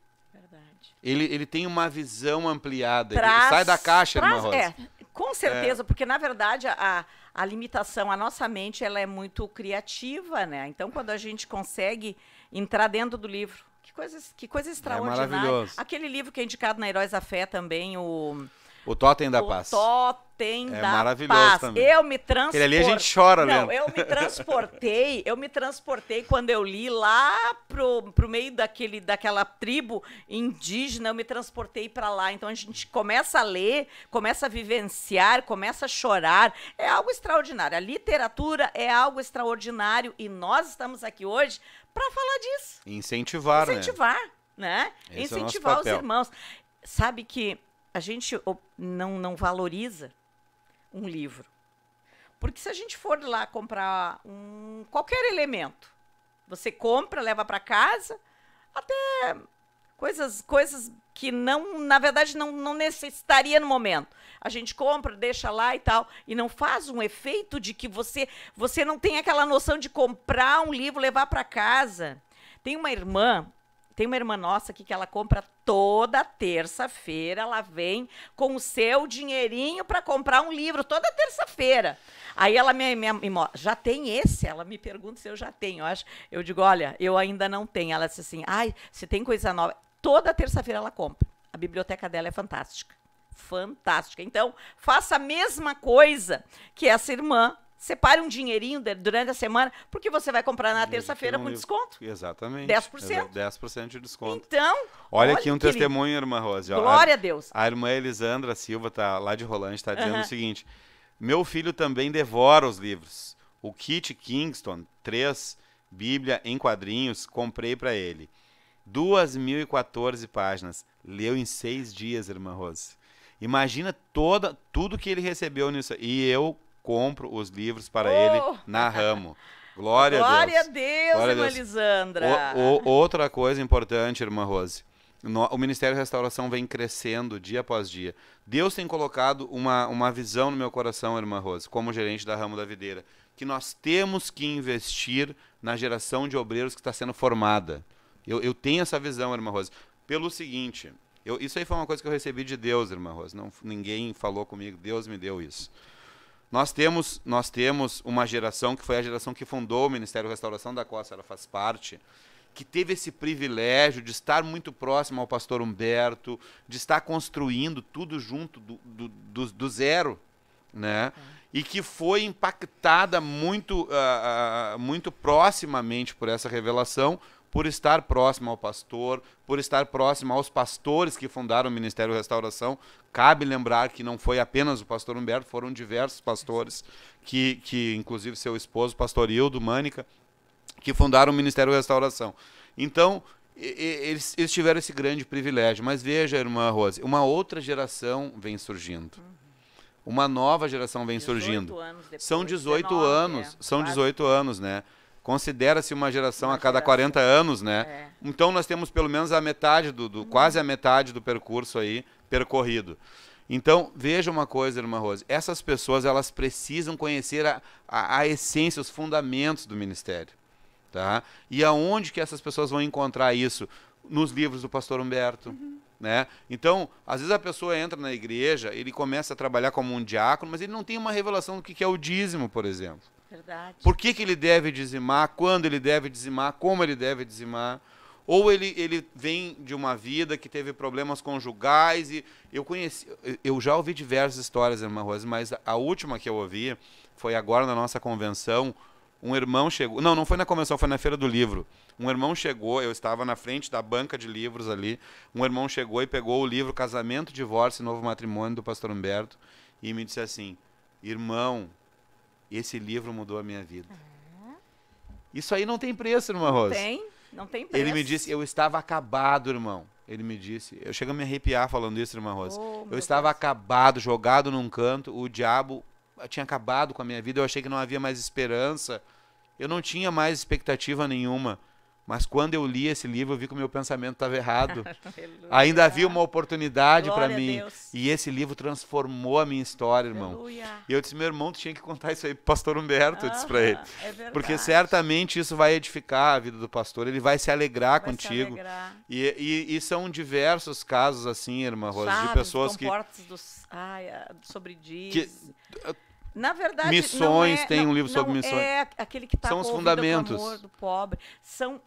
verdade. Ele, ele tem uma visão ampliada, traz, sai da caixa, traz, Rosa. É, com certeza, é. porque na verdade a, a limitação, a nossa mente, ela é muito criativa, né? Então quando a gente consegue entrar dentro do livro, que coisa, que coisa é extraordinária. É Aquele livro que é indicado na Heróis da Fé também, o o Totem da o Paz. Totem é da maravilhoso Paz. Também. Eu me transportei. Ele ali a gente chora, né? Não, eu me transportei, eu me transportei quando eu li lá pro, pro meio daquele, daquela tribo indígena, eu me transportei para lá. Então a gente começa a ler, começa a vivenciar, começa a chorar. É algo extraordinário. A literatura é algo extraordinário e nós estamos aqui hoje para falar disso. Incentivar, né? Incentivar, né? né? Incentivar é os irmãos. Sabe que a gente não, não valoriza um livro. Porque se a gente for lá comprar um, qualquer elemento, você compra, leva para casa, até coisas, coisas que não, na verdade, não, não necessitaria no momento. A gente compra, deixa lá e tal, e não faz um efeito de que você, você não tem aquela noção de comprar um livro, levar para casa. Tem uma irmã tem uma irmã nossa aqui que ela compra toda terça-feira, ela vem com o seu dinheirinho para comprar um livro toda terça-feira. Aí ela me, me, me, já tem esse? Ela me pergunta se eu já tenho. Eu, acho, eu digo, olha, eu ainda não tenho. Ela disse assim, ai, se tem coisa nova. Toda terça-feira ela compra. A biblioteca dela é fantástica. Fantástica. Então, faça a mesma coisa que essa irmã separe um dinheirinho durante a semana, porque você vai comprar na terça-feira com desconto. Exatamente. 10%. 10% é, de desconto. Então. Olha, olha aqui um querido. testemunho, irmã Rose. Glória a, a, Deus. A irmã Elisandra Silva, tá lá de Roland está dizendo uhum. o seguinte: meu filho também devora os livros. O Kit Kingston, três Bíblia em quadrinhos, comprei para ele. 2.014 páginas. Leu em seis dias, irmã Rose. Imagina toda, tudo que ele recebeu nisso. E eu compro os livros para oh! ele na ramo. Glória, Glória a Deus. Glória a Deus, irmã Lisandra. O, o, outra coisa importante, irmã Rose. No, o Ministério da Restauração vem crescendo dia após dia. Deus tem colocado uma, uma visão no meu coração, irmã Rose, como gerente da Ramo da Videira, que nós temos que investir na geração de obreiros que está sendo formada. Eu, eu tenho essa visão, irmã Rose. Pelo seguinte, eu, isso aí foi uma coisa que eu recebi de Deus, irmã Rose. Não, ninguém falou comigo, Deus me deu isso. Nós temos, nós temos uma geração que foi a geração que fundou o Ministério da Restauração da Costa, ela faz parte, que teve esse privilégio de estar muito próximo ao pastor Humberto, de estar construindo tudo junto do, do, do, do zero, né? Uhum. E que foi impactada muito, uh, uh, muito proximamente por essa revelação, por estar próximo ao pastor, por estar próximo aos pastores que fundaram o Ministério Restauração. Cabe lembrar que não foi apenas o pastor Humberto, foram diversos pastores, que, que inclusive seu esposo, pastor Hildo Mânica, que fundaram o Ministério Restauração. Então, eles, eles, tiveram esse grande privilégio. Mas veja, irmã Rose, uma outra geração vem surgindo. Uma nova geração vem 18 surgindo. Depois, são 18 19, anos, é, são 18 anos, né? Considera-se uma geração uma a cada geração. 40 anos, né? É. Então nós temos pelo menos a metade do, do hum. quase a metade do percurso aí percorrido. Então, veja uma coisa, irmã Rose, essas pessoas elas precisam conhecer a, a, a essência, os fundamentos do ministério. Tá? E aonde que essas pessoas vão encontrar isso? Nos livros do pastor Humberto. Uhum. Né? Então, às vezes a pessoa entra na igreja, ele começa a trabalhar como um diácono, mas ele não tem uma revelação do que é o dízimo, por exemplo. Verdade. Por que, que ele deve dizimar, quando ele deve dizimar, como ele deve dizimar. Ou ele, ele vem de uma vida que teve problemas conjugais e eu conheci, eu já ouvi diversas histórias, irmã Rose, mas a última que eu ouvi foi agora na nossa convenção, um irmão chegou, não, não foi na convenção, foi na feira do livro. Um irmão chegou, eu estava na frente da banca de livros ali, um irmão chegou e pegou o livro Casamento, Divórcio e Novo Matrimônio do Pastor Humberto e me disse assim: "Irmão, esse livro mudou a minha vida. Uhum. Isso aí não tem preço, irmã Rosa. Tem, não tem preço. Ele me disse, eu estava acabado, irmão. Ele me disse, eu chego a me arrepiar falando isso, irmã Rosa. Oh, eu estava Deus. acabado, jogado num canto, o diabo tinha acabado com a minha vida, eu achei que não havia mais esperança. Eu não tinha mais expectativa nenhuma. Mas quando eu li esse livro, eu vi que o meu pensamento estava errado. Ainda havia uma oportunidade para mim. E esse livro transformou a minha história, irmão. Aleluia. E eu disse, meu irmão, tu tinha que contar isso aí para o pastor Humberto, eu disse para ele. É Porque certamente isso vai edificar a vida do pastor, ele vai se alegrar vai contigo. Se alegrar. E, e, e, são diversos casos assim, irmã Rosa, de pessoas que... Dos, ai, sobre diz. Na verdade, missões, é, tem não, um livro sobre é missões. É aquele que está São os fundamentos. amor do pobre. São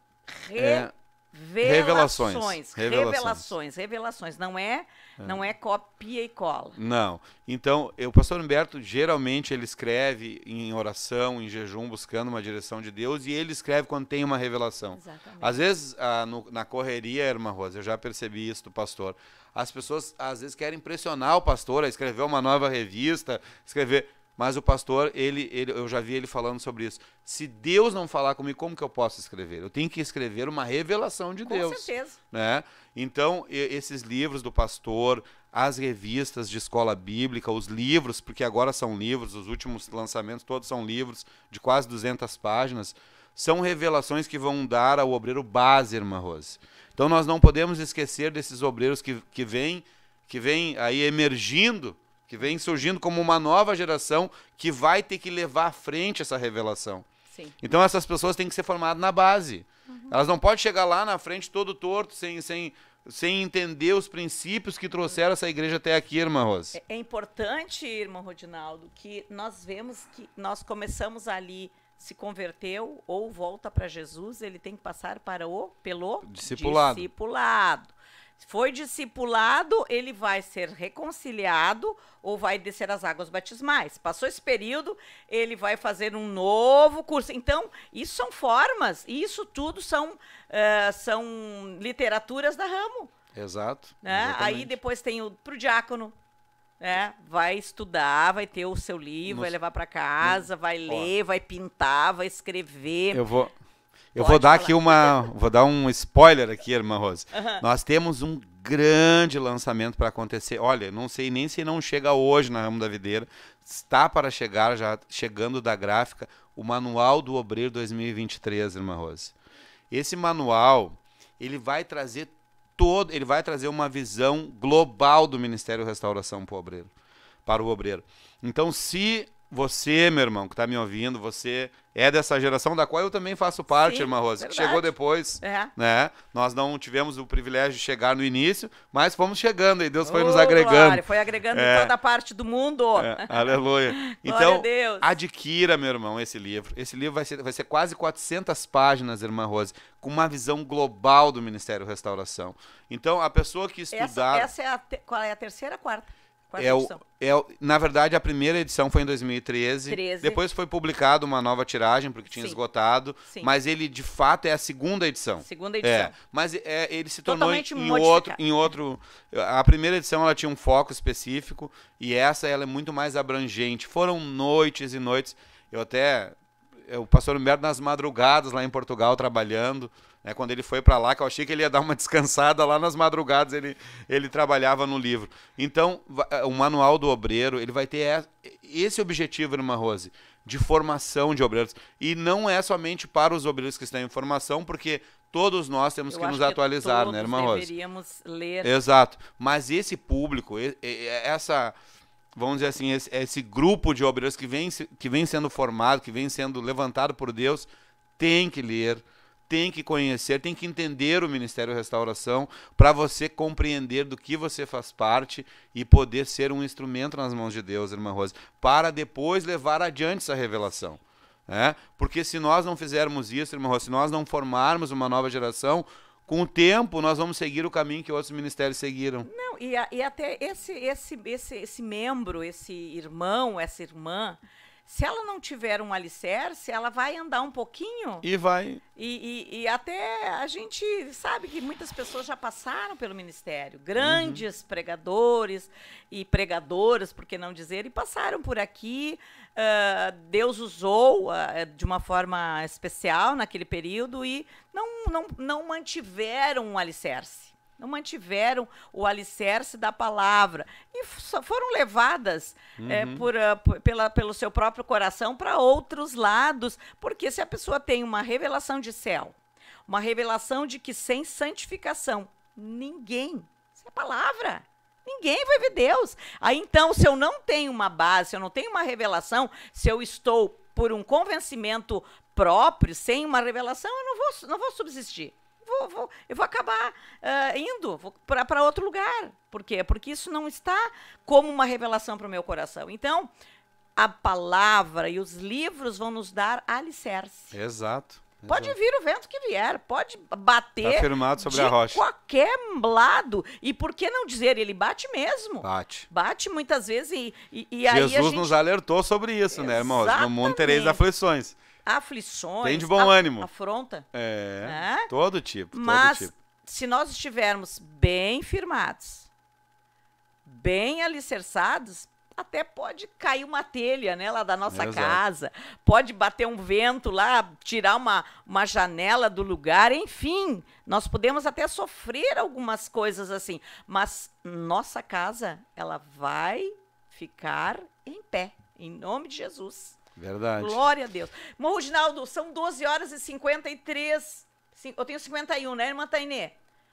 Revelações. Revelações. Revelações. Revelações. Não é, é, não é copia e cola. Não. Então, o pastor Humberto, geralmente, ele escreve em oração, em jejum, buscando uma direção de Deus, e ele escreve quando tem uma revelação. Exatamente. Às vezes, ah, no, na correria, irmã Rosa, eu já percebi isso do pastor. As pessoas, às vezes, querem impressionar o pastor a escrever uma nova revista, escrever... Mas o pastor, ele, ele, eu já vi ele falando sobre isso. Se Deus não falar comigo, como que eu posso escrever? Eu tenho que escrever uma revelação de Com Deus. Com certeza. Né? Então, esses livros do pastor, as revistas de escola bíblica, os livros, porque agora são livros, os últimos lançamentos todos são livros de quase 200 páginas, são revelações que vão dar ao obreiro base, irmã Rose. Então, nós não podemos esquecer desses obreiros que, que vêm que vem aí emergindo que vem surgindo como uma nova geração que vai ter que levar à frente essa revelação. Sim. Então essas pessoas têm que ser formadas na base. Uhum. Elas não podem chegar lá na frente todo torto, sem, sem, sem entender os princípios que trouxeram essa igreja até aqui, irmã Rose. É, é importante, irmão Rodinaldo, que nós vemos que nós começamos ali se converteu ou volta para Jesus, ele tem que passar para o pelo discipulado. discipulado. Foi discipulado, ele vai ser reconciliado ou vai descer as águas batismais. Passou esse período, ele vai fazer um novo curso. Então, isso são formas, isso tudo são, uh, são literaturas da ramo. Exato. Né? Aí depois tem o pro diácono, é, vai estudar, vai ter o seu livro, Nos... vai levar para casa, vai ler, Ó. vai pintar, vai escrever. Eu vou, eu vou dar falar. aqui uma, vou dar um spoiler aqui, irmã Rose. Uhum. Nós temos um grande lançamento para acontecer. Olha, não sei nem se não chega hoje na Ramo da Videira. Está para chegar, já chegando da gráfica, o Manual do Obreiro 2023, irmã Rose. Esse manual, ele vai trazer todo, ele vai trazer uma visão global do Ministério Restauração obreiro. Para o obreiro. Então, se você, meu irmão, que está me ouvindo, você é dessa geração da qual eu também faço parte, Sim, irmã Rosa, verdade. que chegou depois, é. né? Nós não tivemos o privilégio de chegar no início, mas fomos chegando e Deus foi oh, nos agregando. Glória, foi agregando é. em toda parte do mundo. É, aleluia. então, adquira, meu irmão, esse livro. Esse livro vai ser, vai ser quase 400 páginas, irmã Rose, com uma visão global do Ministério Restauração. Então, a pessoa que estudar... Essa, essa é a te... qual é a terceira, quarta? Quarta é o, É o, na verdade, a primeira edição foi em 2013. 13. Depois foi publicada uma nova tiragem, porque tinha Sim. esgotado. Sim. Mas ele, de fato, é a segunda edição. Segunda é. edição. É, mas é, ele se tornou em, outro, em outro... A primeira edição, ela tinha um foco específico. E essa, ela é muito mais abrangente. Foram noites e noites. Eu até... Eu, o pastor Humberto, nas madrugadas, lá em Portugal, trabalhando né? Quando ele foi para lá, que eu achei que ele ia dar uma descansada lá nas madrugadas, ele, ele trabalhava no livro. Então, eh, o manual do obreiro, ele vai ter esse objetivo, irmã Rose, de formação de obreiros. E não é somente para os obreiros que estão em formação, porque todos nós temos eu que nos que atualizar, né, irmã Rose? deveríamos ler. Exato. Mas esse público, essa vamos dizer assim, esse, esse, grupo de obreiros que vem, que vem sendo formado, que vem sendo levantado por Deus, tem que ler, tem que conhecer, tem que entender o Ministério Restauração para você compreender do que você faz parte e poder ser um instrumento nas mãos de Deus, irmã Rose, para depois levar adiante essa revelação. Né? Porque se nós não fizermos isso, irmã Rosa, se nós não formarmos uma nova geração, com o tempo nós vamos seguir o caminho que outros ministérios seguiram. Não, e, a, e até esse, esse, esse, esse membro, esse irmão, essa irmã se ela não tiver um alicerce, ela vai andar um pouquinho. E vai. E, e, e até a gente sabe que muitas pessoas já passaram pelo ministério, grandes uhum. pregadores e pregadoras, por que não dizer, e passaram por aqui. Uh, Deus usou uh, de uma forma especial naquele período e não, não, não mantiveram um alicerce não mantiveram o alicerce da palavra e foram levadas é, uhum. é, por, uh, pela, pelo seu próprio coração para outros lados, porque se a pessoa tem uma revelação de céu, uma revelação de que sem santificação ninguém, sem a é palavra, Ninguém vai ver Deus. Aí então, se eu não tenho uma base, se eu não tenho uma revelação, se eu estou por um convencimento próprio, sem uma revelação, eu não vou, não vou subsistir vou, vou, eu vou acabar uh, indo para outro lugar. Por quê? Porque isso não está como uma revelação para o meu coração. Então, a palavra e os livros vão nos dar alicerce. Exato. Pode vir o vento que vier, pode bater. Tá sobre a rocha. Qualquer lado. E por que não dizer? Ele bate mesmo. Bate. Bate muitas vezes e, e, e Jesus gente... nos alertou sobre isso, Exatamente. né, irmãos? No mundo tereis aflições aflições. Tem de bom ânimo. Afronta. É. Né? Todo tipo. Mas todo tipo. se nós estivermos bem firmados, bem alicerçados, até pode cair uma telha né, lá da nossa Exato. casa, pode bater um vento lá, tirar uma, uma janela do lugar, enfim. Nós podemos até sofrer algumas coisas assim, mas nossa casa, ela vai ficar em pé, em nome de Jesus. Verdade. Glória a Deus. Bom, Reginaldo, são 12 horas e 53. Eu tenho 51, né, irmã Tainê?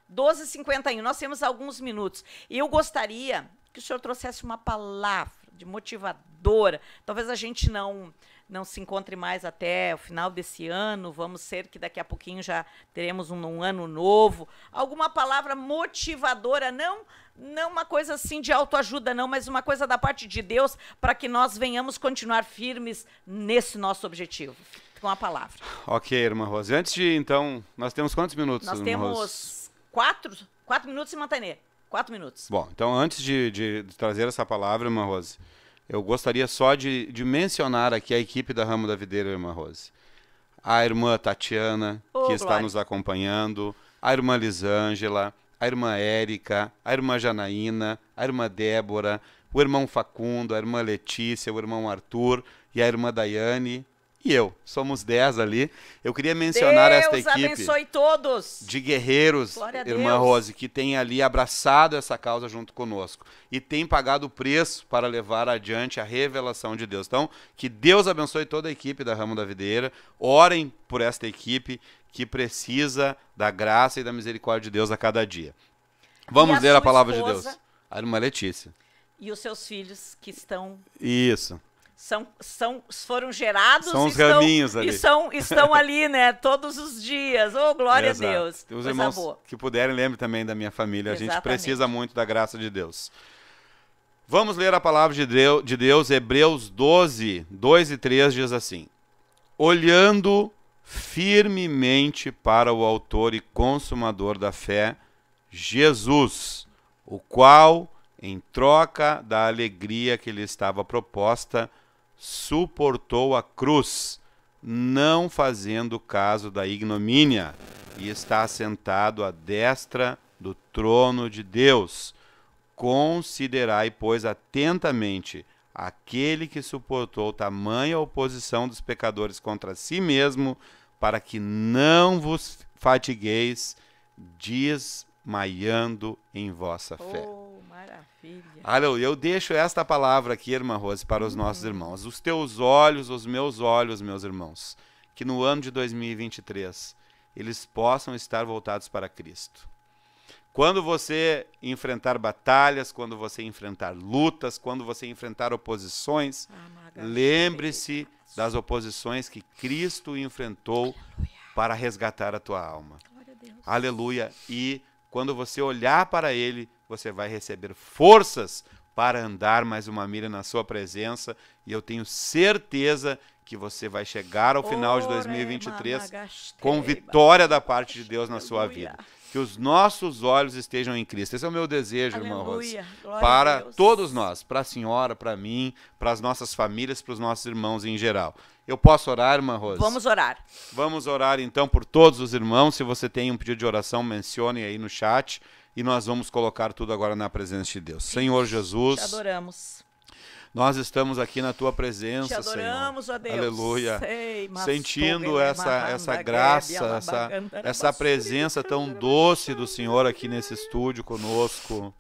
12 e 51. Nós temos alguns minutos. E eu gostaria que o senhor trouxesse uma palavra de motivadora. Talvez a gente não não se encontre mais até o final desse ano, vamos ser que daqui a pouquinho já teremos um, um ano novo. Alguma palavra motivadora, não não uma coisa assim de autoajuda, não, mas uma coisa da parte de Deus para que nós venhamos continuar firmes nesse nosso objetivo. Com a palavra. Ok, irmã Rose. Antes de, então, nós temos quantos minutos? Nós temos Rose? quatro, quatro minutos e Mantanê. Quatro minutos. Bom, então antes de, de trazer essa palavra, irmã Rose, eu gostaria só de, de mencionar aqui a equipe da Ramo da Videira, irmã Rose. A irmã Tatiana, oh, que está glória. nos acompanhando, a irmã Lisângela, a irmã Érica, a irmã Janaína, a irmã Débora, o irmão Facundo, a irmã Letícia, o irmão Arthur e a irmã Daiane, e eu. Somos 10 ali. Eu queria mencionar Deus esta equipe. abençoe todos. De guerreiros, irmã Rose, que tem ali abraçado essa causa junto conosco e tem pagado o preço para levar adiante a revelação de Deus. Então, que Deus abençoe toda a equipe da Ramo da Videira. Orem por esta equipe que precisa da graça e da misericórdia de Deus a cada dia. Vamos a ler a palavra de Deus. A irmã Letícia. E os seus filhos que estão Isso são, são, foram gerados são os estão, raminhos ali. e são, estão ali, né? Todos os dias. Oh, glória Exato. a Deus. Os irmãos que puderem, lembre também da minha família. Exatamente. A gente precisa muito da graça de Deus. Vamos ler a palavra de Deus, de Deus, Hebreus 12, 2 e 3 diz assim: Olhando firmemente para o Autor e Consumador da fé, Jesus, o qual, em troca da alegria que lhe estava proposta, suportou a cruz, não fazendo caso da ignomínia, e está assentado à destra do trono de Deus. Considerai, pois, atentamente aquele que suportou tamanha oposição dos pecadores contra si mesmo, para que não vos fatigueis desmaiando em vossa fé. Oh. Aleluia! Ah, eu deixo esta palavra aqui, irmã Rose, para os nossos uhum. irmãos. Os teus olhos, os meus olhos, meus irmãos, que no ano de 2023 eles possam estar voltados para Cristo. Quando você enfrentar batalhas, quando você enfrentar lutas, quando você enfrentar oposições, lembre-se das oposições que Cristo enfrentou Aleluia. para resgatar a tua alma. A Aleluia. E quando você olhar para Ele, você vai receber forças para andar mais uma milha na Sua presença. E eu tenho certeza que você vai chegar ao final de 2023 com vitória da parte de Deus na sua vida que os nossos olhos estejam em Cristo. Esse é o meu desejo, Aleluia. irmã Rose. Glória para todos nós, para a senhora, para mim, para as nossas famílias, para os nossos irmãos em geral. Eu posso orar, irmã Rose? Vamos orar. Vamos orar então por todos os irmãos. Se você tem um pedido de oração, mencione aí no chat e nós vamos colocar tudo agora na presença de Deus. Senhor Jesus. Te adoramos. Nós estamos aqui na tua presença, adoramos, Senhor. Deus. Aleluia. Sei, Sentindo é essa, essa graça, essa, essa presença tão doce do Senhor aqui nesse estúdio conosco.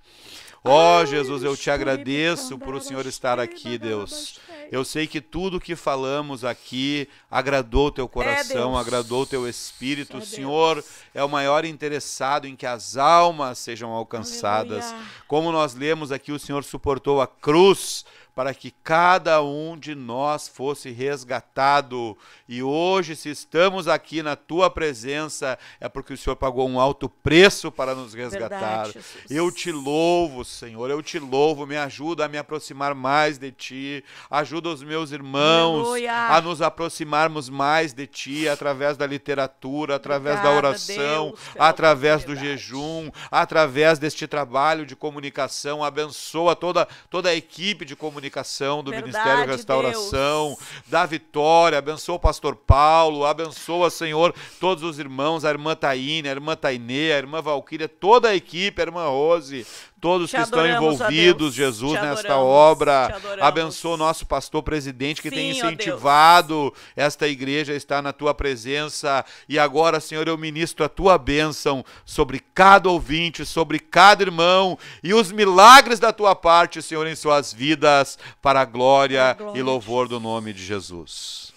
Ó oh, Jesus, eu te agradeço por o Senhor estar aqui, Deus. Eu sei que tudo que falamos aqui agradou o teu é, coração, agradou o teu espírito. o é, Senhor é o maior interessado em que as almas sejam alcançadas. Como nós lemos aqui, o Senhor suportou a cruz para que cada um de nós fosse resgatado. E hoje, se estamos aqui na tua presença, é porque o Senhor pagou um alto preço para nos resgatar. Verdade, eu te louvo, Senhor, eu te louvo. Me ajuda a me aproximar mais de ti. Ajuda os meus irmãos Aleluia. a nos aproximarmos mais de ti através da literatura, através Obrigada, da oração, Deus, através do jejum, através deste trabalho de comunicação. Abençoa toda, toda a equipe de comunicação comunicação, do Verdade, Ministério Restauração, Deus. da Vitória, abençoa o pastor Paulo, abençoa, Senhor, todos os irmãos, a irmã tainé a irmã Tainê, a irmã Valquíria, toda a equipe, a irmã Rose, todos te que estão envolvidos, Jesus, te nesta adoramos, obra. Abençoa o nosso pastor presidente que Sim, tem incentivado esta igreja a estar na tua presença. E agora, Senhor, eu ministro a tua bênção sobre cada ouvinte, sobre cada irmão e os milagres da tua parte, Senhor, em suas vidas, para a glória, glória e louvor do nome de Jesus.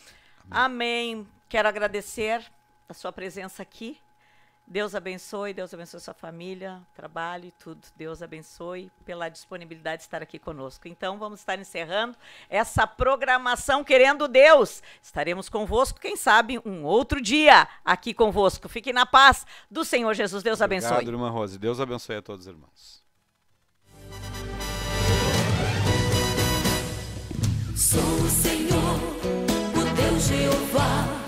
Amém. Amém. Quero agradecer a sua presença aqui. Deus abençoe, Deus abençoe sua família, trabalho e tudo. Deus abençoe pela disponibilidade de estar aqui conosco. Então, vamos estar encerrando essa programação Querendo Deus. Estaremos convosco, quem sabe, um outro dia aqui convosco. Fique na paz do Senhor Jesus. Deus Obrigado, abençoe. Obrigado, irmã Rose. Deus abençoe a todos, os irmãos. Sou o Senhor, o Deus Jeová.